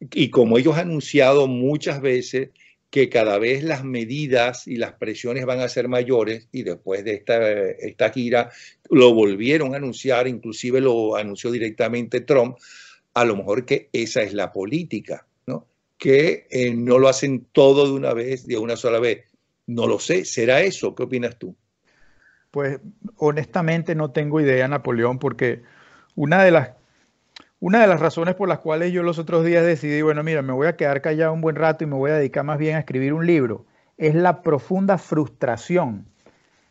y como ellos han anunciado muchas veces que cada vez las medidas y las presiones van a ser mayores, y después de esta, esta gira lo volvieron a anunciar, inclusive lo anunció directamente Trump, a lo mejor que esa es la política, ¿no? Que eh, no lo hacen todo de una vez, de una sola vez. No lo sé, ¿será eso? ¿Qué opinas tú? Pues honestamente no tengo idea, Napoleón, porque una de las una de las razones por las cuales yo los otros días decidí, bueno, mira, me voy a quedar callado un buen rato y me voy a dedicar más bien a escribir un libro, es la profunda frustración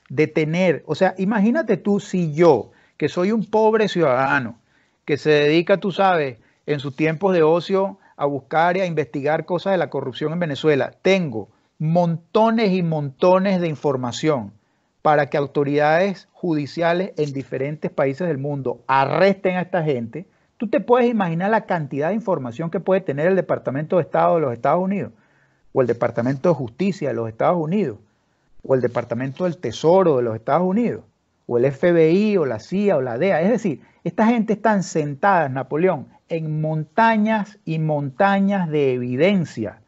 de tener, o sea, imagínate tú si yo, que soy un pobre ciudadano, que se dedica, tú sabes, en sus tiempos de ocio a buscar y a investigar cosas de la corrupción en Venezuela. Tengo montones y montones de información para que autoridades judiciales en diferentes países del mundo arresten a esta gente. Tú te puedes imaginar la cantidad de información que puede tener el Departamento de Estado de los Estados Unidos, o el Departamento de Justicia de los Estados Unidos, o el Departamento del Tesoro de los Estados Unidos o el FBI o la CIA o la DEA. Es decir, esta gente están sentadas, Napoleón, en montañas y montañas de evidencia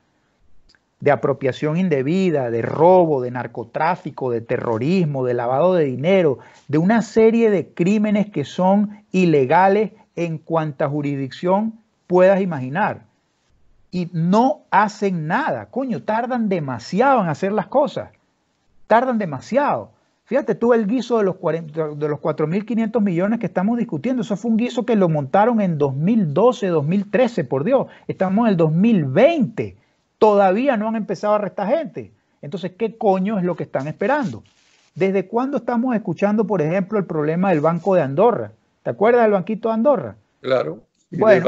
de apropiación indebida, de robo, de narcotráfico, de terrorismo, de lavado de dinero, de una serie de crímenes que son ilegales en cuanta jurisdicción puedas imaginar. Y no hacen nada, coño, tardan demasiado en hacer las cosas, tardan demasiado. Fíjate tú el guiso de los, los 4.500 millones que estamos discutiendo. Eso fue un guiso que lo montaron en 2012, 2013, por Dios. Estamos en el 2020. Todavía no han empezado a arrestar gente. Entonces, ¿qué coño es lo que están esperando? ¿Desde cuándo estamos escuchando, por ejemplo, el problema del Banco de Andorra? ¿Te acuerdas del Banquito de Andorra? Claro. Y bueno,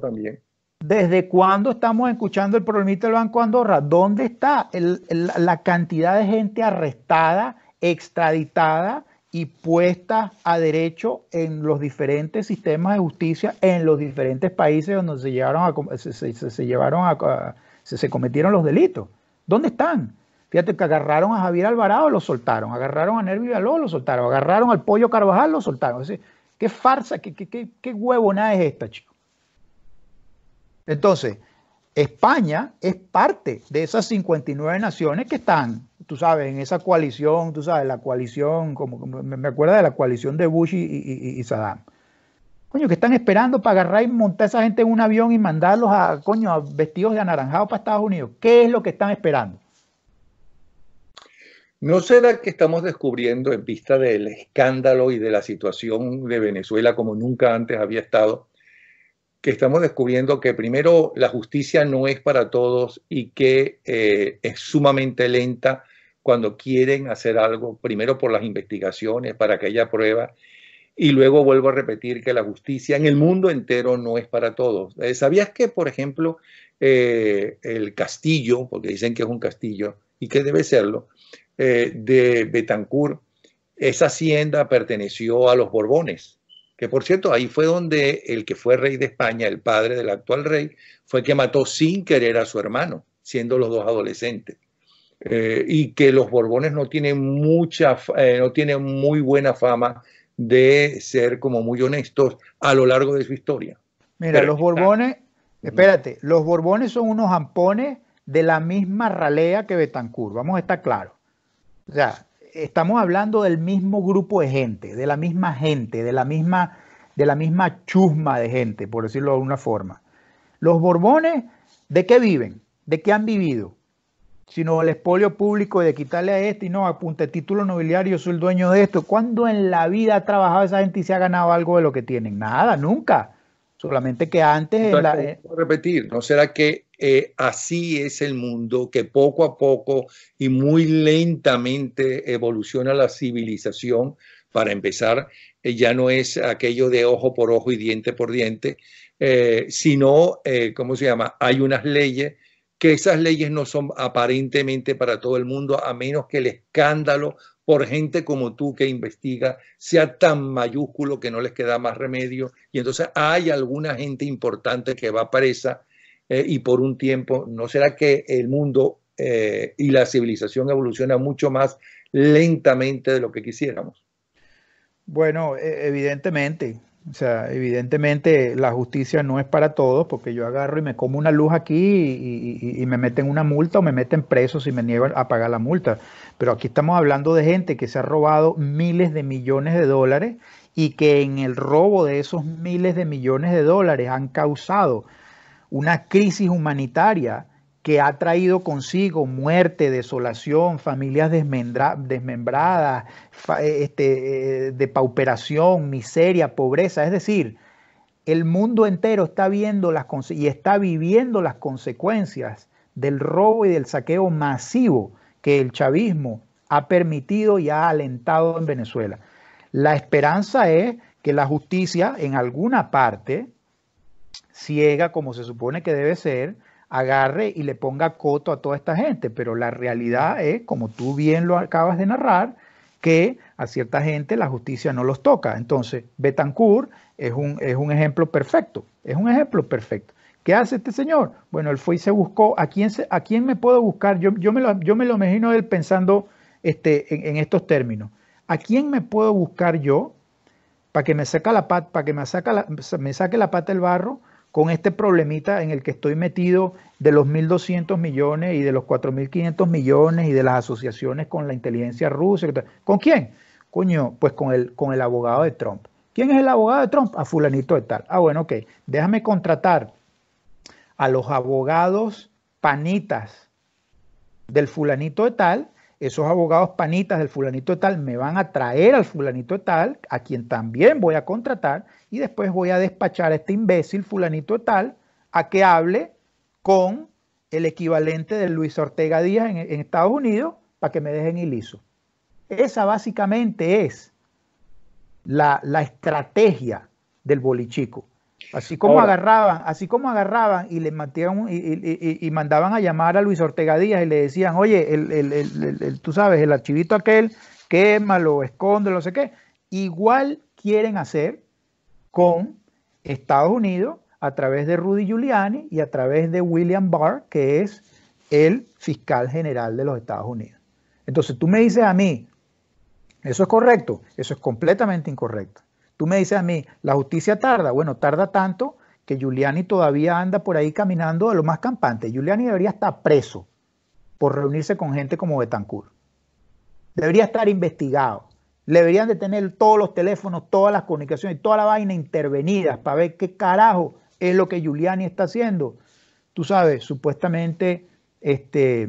también. ¿Desde cuándo estamos escuchando el problemita del Banco de Andorra? ¿Dónde está la cantidad de gente arrestada? extraditada y puesta a derecho en los diferentes sistemas de justicia en los diferentes países donde se llevaron a, se, llevaron a, se, cometieron los delitos. ¿Dónde están? Fíjate que agarraron a Javier Alvarado, lo soltaron, agarraron a Nervi Való, lo soltaron, agarraron al Pollo Carvajal, lo soltaron. Es decir, qué farsa, qué, qué, qué, es esta, chico. Entonces, España es parte de esas 59 naciones que están tú sabes, en esa coalición, tú sabes, la coalición, como, me acuerdo de la coalición de Bush y, Saddam. Coño, que están esperando para agarrar y montar a esa gente en un avión y mandarlos a, coño, vestidos de anaranjado para Estados Unidos? ¿Qué es lo que están esperando? ¿No será que estamos descubriendo en vista del escándalo y de la situación de Venezuela como nunca antes había estado? que estamos descubriendo que primero la justicia no es para todos y que eh, es sumamente lenta cuando quieren hacer algo, primero por las investigaciones, para que haya pruebas, y luego vuelvo a repetir que la justicia en el mundo entero no es para todos. Eh, ¿Sabías que, por ejemplo, eh, el castillo, porque dicen que es un castillo y que debe serlo, eh, de Betancourt, esa hacienda perteneció a los Borbones? Que por cierto, ahí fue donde el que fue rey de España, el padre del actual rey, fue que mató sin querer a su hermano, siendo los dos adolescentes. Eh, y que los Borbones no tienen mucha, eh, no tienen muy buena fama de ser como muy honestos a lo largo de su historia. Mira, los Borbones, espérate, los Borbones son unos ampones de la misma ralea que Betancourt, vamos a estar claros. O sea, estamos hablando del mismo grupo de gente, de la misma gente, de la misma, de la misma chusma de gente, por decirlo de alguna forma. Los Borbones, ¿de qué viven? ¿De qué han vivido? sino el espolio público de quitarle a este y no, apunte título nobiliario, soy el dueño de esto. ¿Cuándo en la vida ha trabajado esa gente y se ha ganado algo de lo que tienen? Nada, nunca. Solamente que antes... la... Eh, repetir, ¿no será que eh, así es el mundo, que poco a poco y muy lentamente evoluciona la civilización? Para empezar, eh, ya no es aquello de ojo por ojo y diente por diente, sino, ¿cómo se llama? Hay unas leyes que esas leyes no son aparentemente para todo el mundo, a menos que el escándalo por gente como tú que investiga sea tan mayúsculo que no les queda más remedio. Y entonces hay alguna gente importante que va presa eh, y por un tiempo, ¿no será que el mundo eh, y la civilización evoluciona mucho más lentamente de lo que quisiéramos? Bueno, e-, evidentemente, o sea, evidentemente la justicia no es para todos, porque yo agarro y me como una luz aquí y, me meten una multa o me meten presos si me niegan a pagar la multa. Pero aquí estamos hablando de gente que se ha robado miles de millones de dólares y que en el robo de esos miles de millones de dólares han causado una crisis humanitaria que ha traído consigo muerte, desolación, familias desmembradas, eh, este, eh, miseria, pobreza. Es decir, el mundo entero está viendo las y está viviendo las consecuencias del robo y del saqueo masivo que el chavismo ha permitido y ha alentado en Venezuela. La esperanza es que la justicia en alguna parte, ciega como se supone que debe ser, agarre y le ponga coto a toda esta gente, pero la realidad es, como tú bien lo acabas de narrar, que a cierta gente la justicia no los toca. Entonces, Betancourt es un, es un ejemplo perfecto, es un ejemplo perfecto. ¿Qué hace este señor? Bueno, él fue y se buscó, ¿a quién, a quién me puedo buscar? Yo, yo, me lo, yo me lo imagino él pensando este, en, estos términos. ¿A quién me puedo buscar yo para que me saque la, pat, para que me me saque la pata del barro? con este problemita en el que estoy metido de los 1.200 millones y de los 4.500 millones y de las asociaciones con la inteligencia rusa. ¿Con quién? Coño, pues con el, con el abogado de Trump. ¿Quién es el abogado de Trump? A fulanito de tal. Ah, bueno, ok. Déjame contratar a los abogados panitas del fulanito de tal. Esos abogados panitas del fulanito de tal me van a traer al fulanito de tal, a quien también voy a contratar, y después voy a despachar a este imbécil fulanito tal a que hable con el equivalente de Luis Ortega Díaz en, Estados Unidos para que me dejen iliso. Esa básicamente es la, estrategia del bolichico. Así como agarraban, así como agarraban y le mantían, y, mandaban a llamar a Luis Ortega Díaz y le decían, oye, tú sabes, el archivito aquel, quémalo, esconde no sé qué. Igual quieren hacer con Estados Unidos a través de Rudy Giuliani y a través de William Barr, que es el fiscal general de los Estados Unidos. Entonces tú me dices a mí, eso es correcto, eso es completamente incorrecto. Tú me dices a mí, la justicia tarda, bueno, tarda tanto que Giuliani todavía anda por ahí caminando de lo más campante. Giuliani debería estar preso por reunirse con gente como Betancourt. Debería estar investigado. Deberían de tener todos los teléfonos, todas las comunicaciones, toda la vaina intervenidas para ver qué carajo es lo que Giuliani está haciendo. Tú sabes, supuestamente este,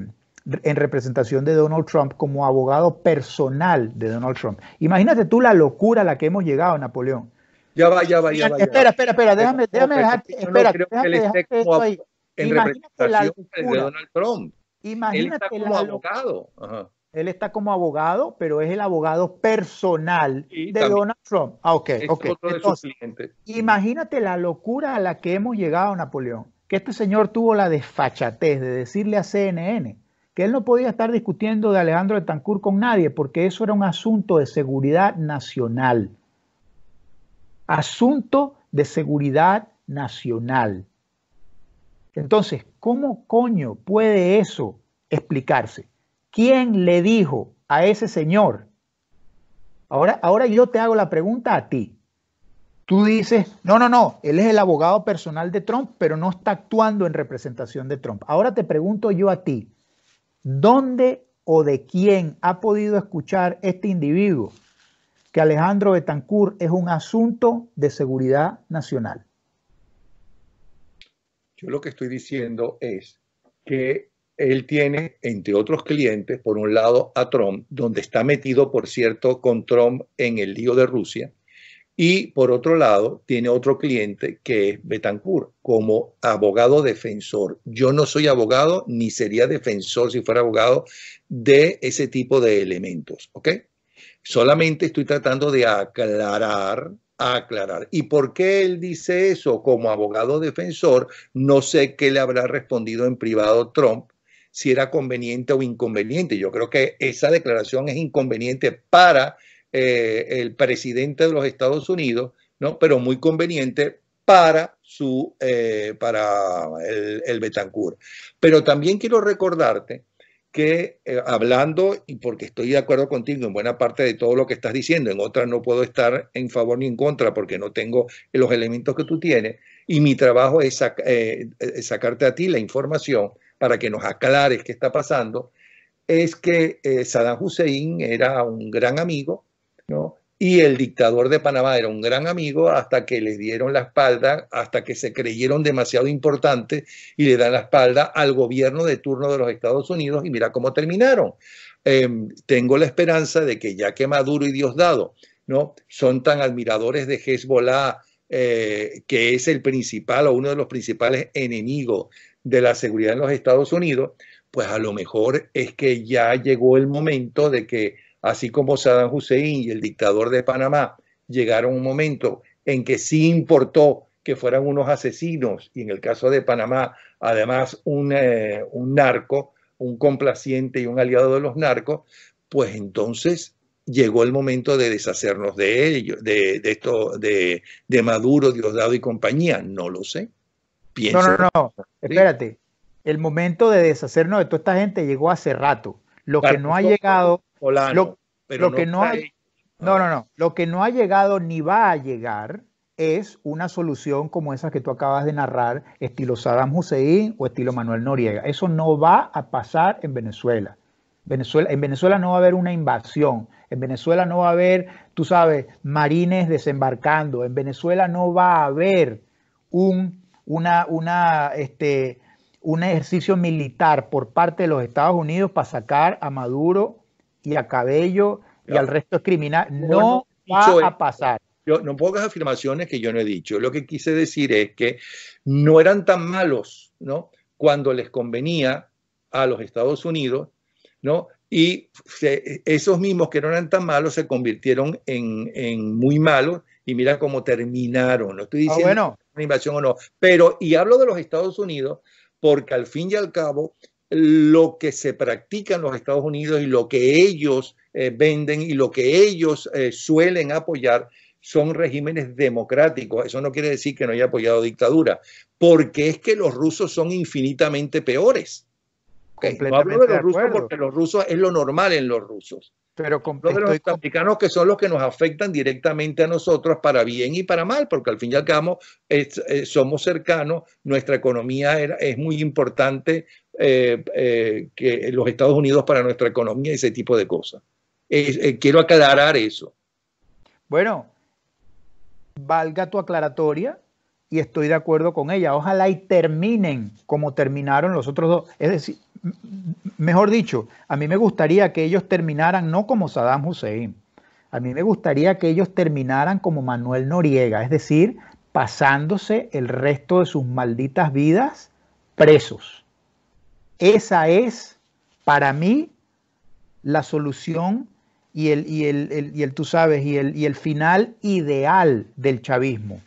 en representación de Donald Trump como abogado personal de Donald Trump. Imagínate tú la locura a la que hemos llegado, Napoleón. Ya va, ya va, ya va. espera, espera, espera, déjame, déjame dejar espera, creo que él en representación de Donald Trump. él está como abogado. Ajá. Él está como abogado, pero es el abogado personal de Donald Trump. Ah, ok, imagínate la locura a la que hemos llegado, Napoleón, que este señor tuvo la desfachatez de decirle a CNN que él no podía estar discutiendo de Alejandro de Tancur con nadie, porque eso era un asunto de seguridad nacional. Asunto de seguridad nacional. Entonces, ¿cómo coño puede eso explicarse? ¿Quién le dijo a ese señor? Ahora, ahora yo te hago la pregunta a ti. Tú dices, no, no, no, él es el abogado personal de Trump, pero no está actuando en representación de Trump. Ahora te pregunto yo a ti, ¿dónde o de quién ha podido escuchar este individuo que Alejandro Betancourt es un asunto de seguridad nacional? Yo lo que estoy diciendo es que él tiene, entre otros clientes, por un lado a Trump, donde está metido, por cierto, con Trump en el lío de Rusia, y por otro lado tiene otro cliente que es Betancourt, como abogado defensor. Yo no soy abogado ni sería defensor si fuera abogado de ese tipo de elementos, ¿ok? Solamente estoy tratando de aclarar aclarar. ¿Y por qué él dice eso como abogado defensor? No sé qué le habrá respondido en privado Trump, si era conveniente o inconveniente. Yo creo que esa declaración es inconveniente para eh, el presidente de los Estados Unidos, ¿no? pero muy conveniente para su eh, para el, Betancourt. Pero también quiero recordarte que eh, hablando, y porque estoy de acuerdo contigo en buena parte de todo lo que estás diciendo, en otras no puedo estar en favor ni en contra porque no tengo los elementos que tú tienes, y mi trabajo es sacarte a ti la información, para que nos aclares qué está pasando, es que eh, Saddam Hussein era un gran amigo, ¿no? Y el dictador de Panamá era un gran amigo hasta que le dieron la espalda, hasta que se creyeron demasiado importantes y le dan la espalda al gobierno de turno de los Estados Unidos y mira cómo terminaron. Em, tengo la esperanza de que ya que Maduro y Diosdado ¿no? son tan admiradores de Hezbollah, eh, que es el principal o uno de los principales enemigos de la seguridad en los Estados Unidos, pues a lo mejor es que ya llegó el momento de que, así como Saddam Hussein y el dictador de Panamá llegaron un momento en que sí importó que fueran unos asesinos y en el caso de Panamá, además, un, eh, un narco, un complaciente y un aliado de los narcos, pues entonces llegó el momento de deshacernos de ellos, de, esto, de, de Maduro, Diosdado y compañía. No lo sé. No, no, no, espérate. El momento de deshacernos de toda esta gente llegó hace rato. Lo que no ha llegado, lo, pero que no, no no, no, no, lo que no ha llegado ni va a llegar es una solución como esa que tú acabas de narrar, estilo Saddam Hussein o estilo Manuel Noriega. Eso no va a pasar en Venezuela. Venezuela, en Venezuela no va a haber una invasión, en Venezuela no va a haber, tú sabes, marines desembarcando, en Venezuela no va a haber un una, una, este, un ejercicio militar por parte de los Estados Unidos para sacar a Maduro y a Cabello y al resto de criminales. No, va a pasar. no pocas afirmaciones que yo no he dicho. Lo que quise decir es que no eran tan malos, ¿no? Cuando les convenía a los Estados Unidos, ¿no? Y esos mismos que no eran tan malos se convirtieron en, en muy malos y mira cómo terminaron. No estoy ah, diciendo invasión o no. Pero, y hablo de los Estados Unidos, porque al fin y al cabo, lo que se practica en los Estados Unidos y lo que ellos eh, venden y lo que ellos eh, suelen apoyar son regímenes democráticos. Eso no quiere decir que no haya apoyado dictadura, porque es que los rusos son infinitamente peores. hablo de los rusos porque los rusos es lo normal en los rusos. Pero los los estadounidenses que son los que nos afectan directamente a nosotros para bien y para mal, porque al fin y al cabo eh, somos cercanos, nuestra economía es muy importante eh, eh, que los Estados Unidos para nuestra economía y ese tipo de cosas. quiero aclarar eso. Bueno, valga tu aclaratoria, estoy de acuerdo con ella. Ojalá y terminen como terminaron los otros dos. Es decir, mejor dicho, a mí me gustaría que ellos terminaran no como Saddam Hussein. A mí me gustaría que ellos terminaran como Manuel Noriega, es decir, pasándose el resto de sus malditas vidas presos. Esa es, para mí, la solución y el, tú sabes, y el, y el final ideal del chavismo.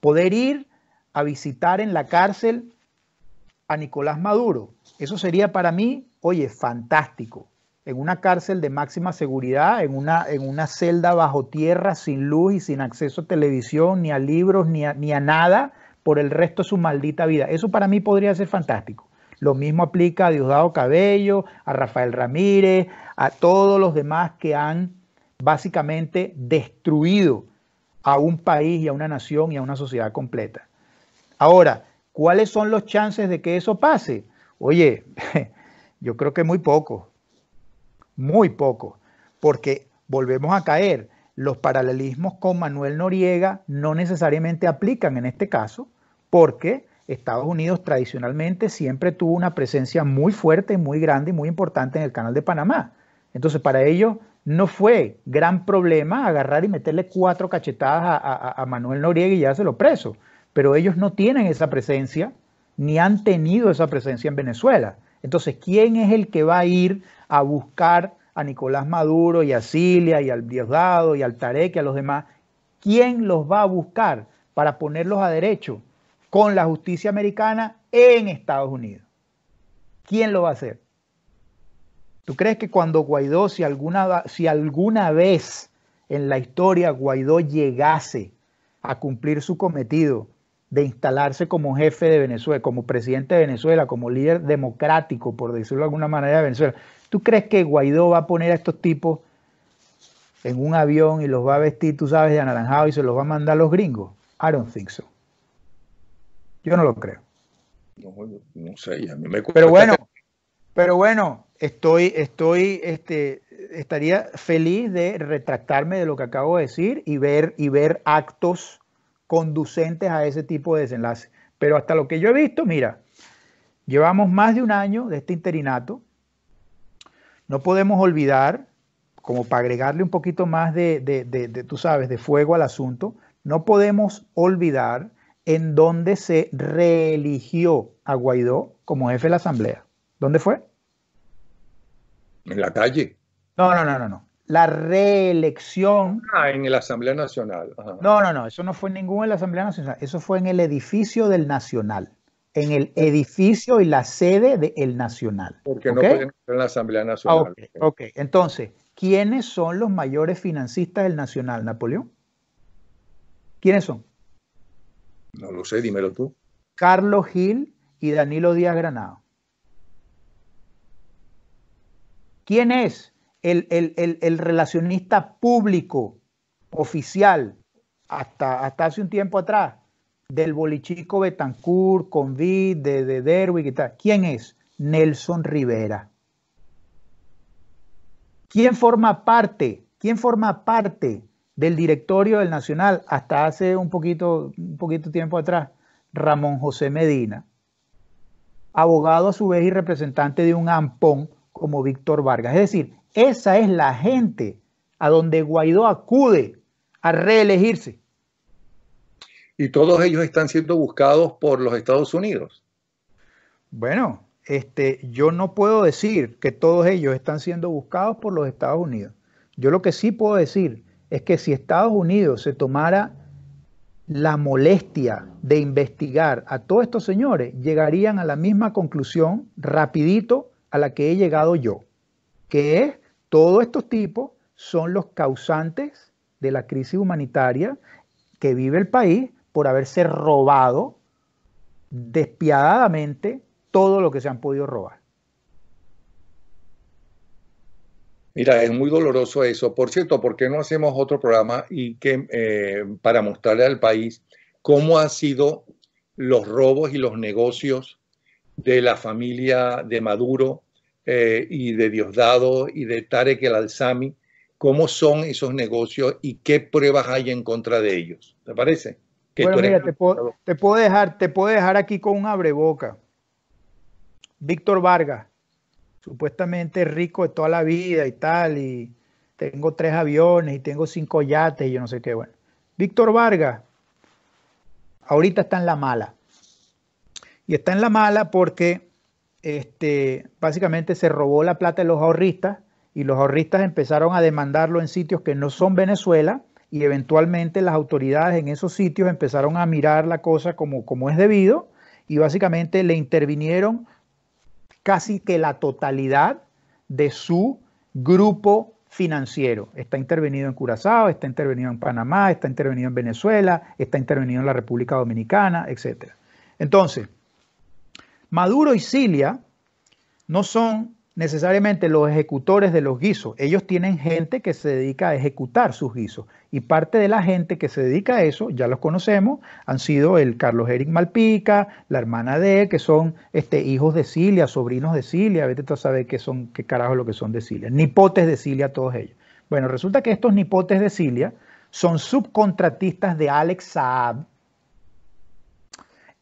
Poder ir a visitar en la cárcel a Nicolás Maduro. Eso sería para mí, oye, fantástico. En una cárcel de máxima seguridad, en una, en una celda bajo tierra, sin luz y sin acceso a televisión, ni a libros, ni a, ni a nada, por el resto de su maldita vida. Eso para mí podría ser fantástico. Lo mismo aplica a Diosdado Cabello, a Rafael Ramírez, a todos los demás que han básicamente destruido a un país y a una nación y a una sociedad completa. Ahora, ¿cuáles son los chances de que eso pase? Oye, yo creo que muy poco, muy poco, porque volvemos a caer. Los paralelismos con Manuel Noriega no necesariamente aplican en este caso, porque Estados Unidos tradicionalmente siempre tuvo una presencia muy fuerte, muy grande y muy importante en el Canal de Panamá. Entonces, para ellos no fue gran problema agarrar y meterle cuatro cachetadas a, Manuel Noriega y ya se lo preso pero ellos no tienen esa presencia ni han tenido esa presencia en Venezuela. Entonces, ¿quién es el que va a ir a buscar a Nicolás Maduro y a Cilia y al Diosdado y al Tarek y a los demás? ¿Quién los va a buscar para ponerlos a derecho con la justicia americana en Estados Unidos? ¿Quién lo va a hacer? ¿Tú crees que cuando Guaidó, si alguna, si alguna vez en la historia Guaidó llegase a cumplir su cometido de instalarse como jefe de Venezuela, como presidente de Venezuela, como líder democrático, por decirlo de alguna manera, de Venezuela. ¿Tú crees que Guaidó va a poner a estos tipos en un avión y los va a vestir, tú sabes, de anaranjado y se los va a mandar los gringos? I don't think so. Yo no lo creo. No, sé, a mí me Pero bueno, pero bueno, estoy, estoy, este, estaría feliz de retractarme de lo que acabo de decir y ver, y ver actos conducentes a ese tipo de desenlace. Pero hasta lo que yo he visto, mira, llevamos más de un año de este interinato. No podemos olvidar, como para agregarle un poquito más de, tú sabes, de fuego al asunto, no podemos olvidar en dónde se reeligió a Guaidó como jefe de la Asamblea. ¿Dónde fue? En la calle. No, no, no, no, no la reelección. Ah, en la Asamblea Nacional. No, no, no, eso no fue ninguno en la Asamblea Nacional, eso fue en el edificio del Nacional, en el edificio y la sede del Nacional. Porque no pueden en la Asamblea Nacional. Ah, ok, entonces, ¿quiénes son los mayores financistas del Nacional, Napoleón? ¿Quiénes son? No lo sé, dímelo tú. Carlos Gil y Danilo Díaz Granado. ¿Quién es? el, relacionista público oficial hasta, hasta, hace un tiempo atrás del bolichico Betancourt, Convid, de, de y tal. ¿Quién es? Nelson Rivera. ¿Quién forma parte? ¿Quién forma parte del directorio del Nacional hasta hace un poquito, un poquito tiempo atrás? Ramón José Medina, abogado a su vez y representante de un AMPON como Víctor Vargas. Es decir, esa es la gente a donde Guaidó acude a reelegirse. Y todos ellos están siendo buscados por los Estados Unidos. Bueno, este, yo no puedo decir que todos ellos están siendo buscados por los Estados Unidos. Yo lo que sí puedo decir es que si Estados Unidos se tomara la molestia de investigar a todos estos señores, llegarían a la misma conclusión rapidito a la que he llegado yo, que es todos estos tipos son los causantes de la crisis humanitaria que vive el país por haberse robado despiadadamente todo lo que se han podido robar. Mira, es muy doloroso eso. Por cierto, ¿por qué no hacemos otro programa y que eh, para mostrarle al país cómo han sido los robos y los negocios de la familia de Maduro eh, y de Diosdado y de Tarek el Alzami, cómo son esos negocios y qué pruebas hay en contra de ellos. ¿Te parece? te puedo, dejar, te puedo dejar aquí con un abreboca. Víctor Vargas, supuestamente rico de toda la vida y tal, y tengo tres aviones y tengo cinco yates y yo no sé qué. Bueno, Víctor Vargas, ahorita está en la mala. Y está en la mala porque este, básicamente se robó la plata de los ahorristas y los ahorristas empezaron a demandarlo en sitios que no son Venezuela y eventualmente las autoridades en esos sitios empezaron a mirar la cosa como, como es debido y básicamente le intervinieron casi que la totalidad de su grupo financiero. Está intervenido en Curazao, está intervenido en Panamá, está intervenido en Venezuela, está intervenido en la República Dominicana, etc. Entonces, Maduro y Cilia no son necesariamente los ejecutores de los guisos. Ellos tienen gente que se dedica a ejecutar sus guisos. Y parte de la gente que se dedica a eso, ya los conocemos, han sido el Carlos Eric Malpica, la hermana de que son este, hijos de Cilia, sobrinos de Cilia, vete tú a saber qué, son, qué carajo es lo que son de Cilia. Nipotes de Cilia todos ellos. Bueno, resulta que estos nipotes de Cilia son subcontratistas de Alex Saab,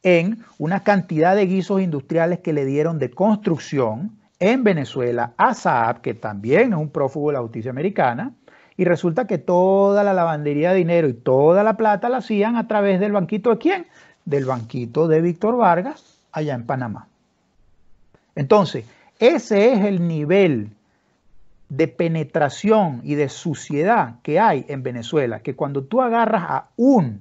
en una cantidad de guisos industriales que le dieron de construcción en Venezuela a Saab, que también es un prófugo de la justicia americana, y resulta que toda la lavandería de dinero y toda la plata la hacían a través del banquito de quién? Del banquito de Víctor Vargas allá en Panamá. Entonces, ese es el nivel de penetración y de suciedad que hay en Venezuela, que cuando tú agarras a un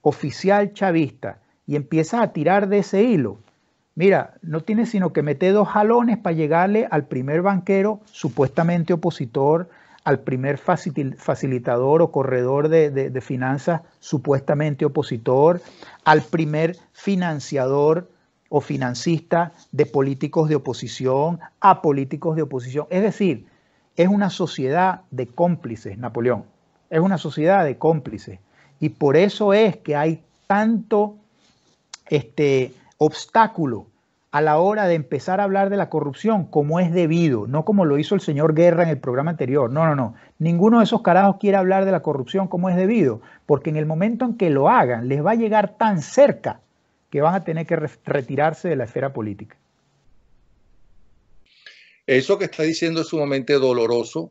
oficial chavista, y empieza a tirar de ese hilo, mira, no tiene sino que mete dos jalones para llegarle al primer banquero supuestamente opositor, al primer facilitador o corredor de, de finanzas supuestamente opositor, al primer financiador o financista de políticos de oposición, a políticos de oposición. Es decir, es una sociedad de cómplices, Napoleón. Es una sociedad de cómplices. Y por eso es que hay tanto este, obstáculo a la hora de empezar a hablar de la corrupción como es debido, no como lo hizo el señor Guerra en el programa anterior. No, no, no. Ninguno de esos carajos quiere hablar de la corrupción como es debido, porque en el momento en que lo hagan, les va a llegar tan cerca que van a tener que retirarse de la esfera política. Eso que está diciendo es sumamente doloroso,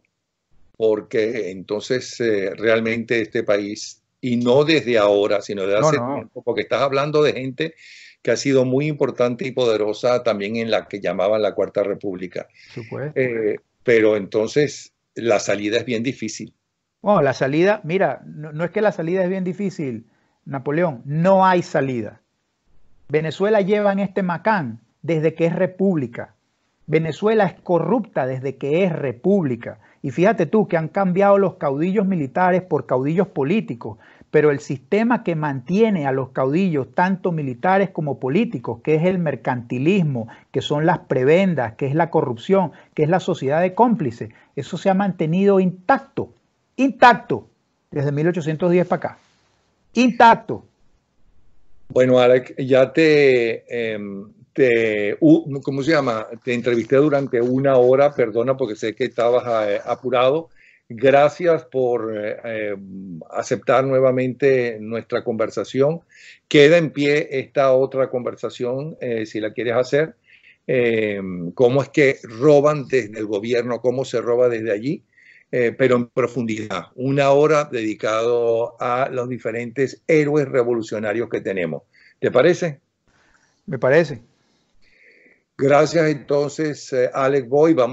porque entonces eh, realmente este país y no desde ahora, sino desde hace tiempo, porque estás hablando de gente que ha sido muy importante y poderosa también en la que llamaban la Cuarta República. Eh, pero entonces la salida es bien difícil. Bueno, la salida, mira, no, no es que la salida es bien difícil, Napoleón, no hay salida. Venezuela lleva en este macán desde que es república. Venezuela es corrupta desde que es república. Y fíjate tú que han cambiado los caudillos militares por caudillos políticos, pero el sistema que mantiene a los caudillos, tanto militares como políticos, que es el mercantilismo, que son las prebendas, que es la corrupción, que es la sociedad de cómplices, eso se ha mantenido intacto, intacto, desde 1810 para acá, intacto. Bueno, Alec, ya te... Em, te, este, ¿cómo se llama? Te entrevisté durante una hora, perdona porque sé que estabas eh, apurado. Gracias por eh, eh, aceptar nuevamente nuestra conversación. Queda en pie esta otra conversación, si la quieres hacer. cómo es que roban desde el gobierno, cómo se roba desde allí, pero en profundidad. Una hora dedicado a los diferentes héroes revolucionarios que tenemos. ¿Te parece? Me parece. Gracias entonces, eh, Alex Boy. Vamos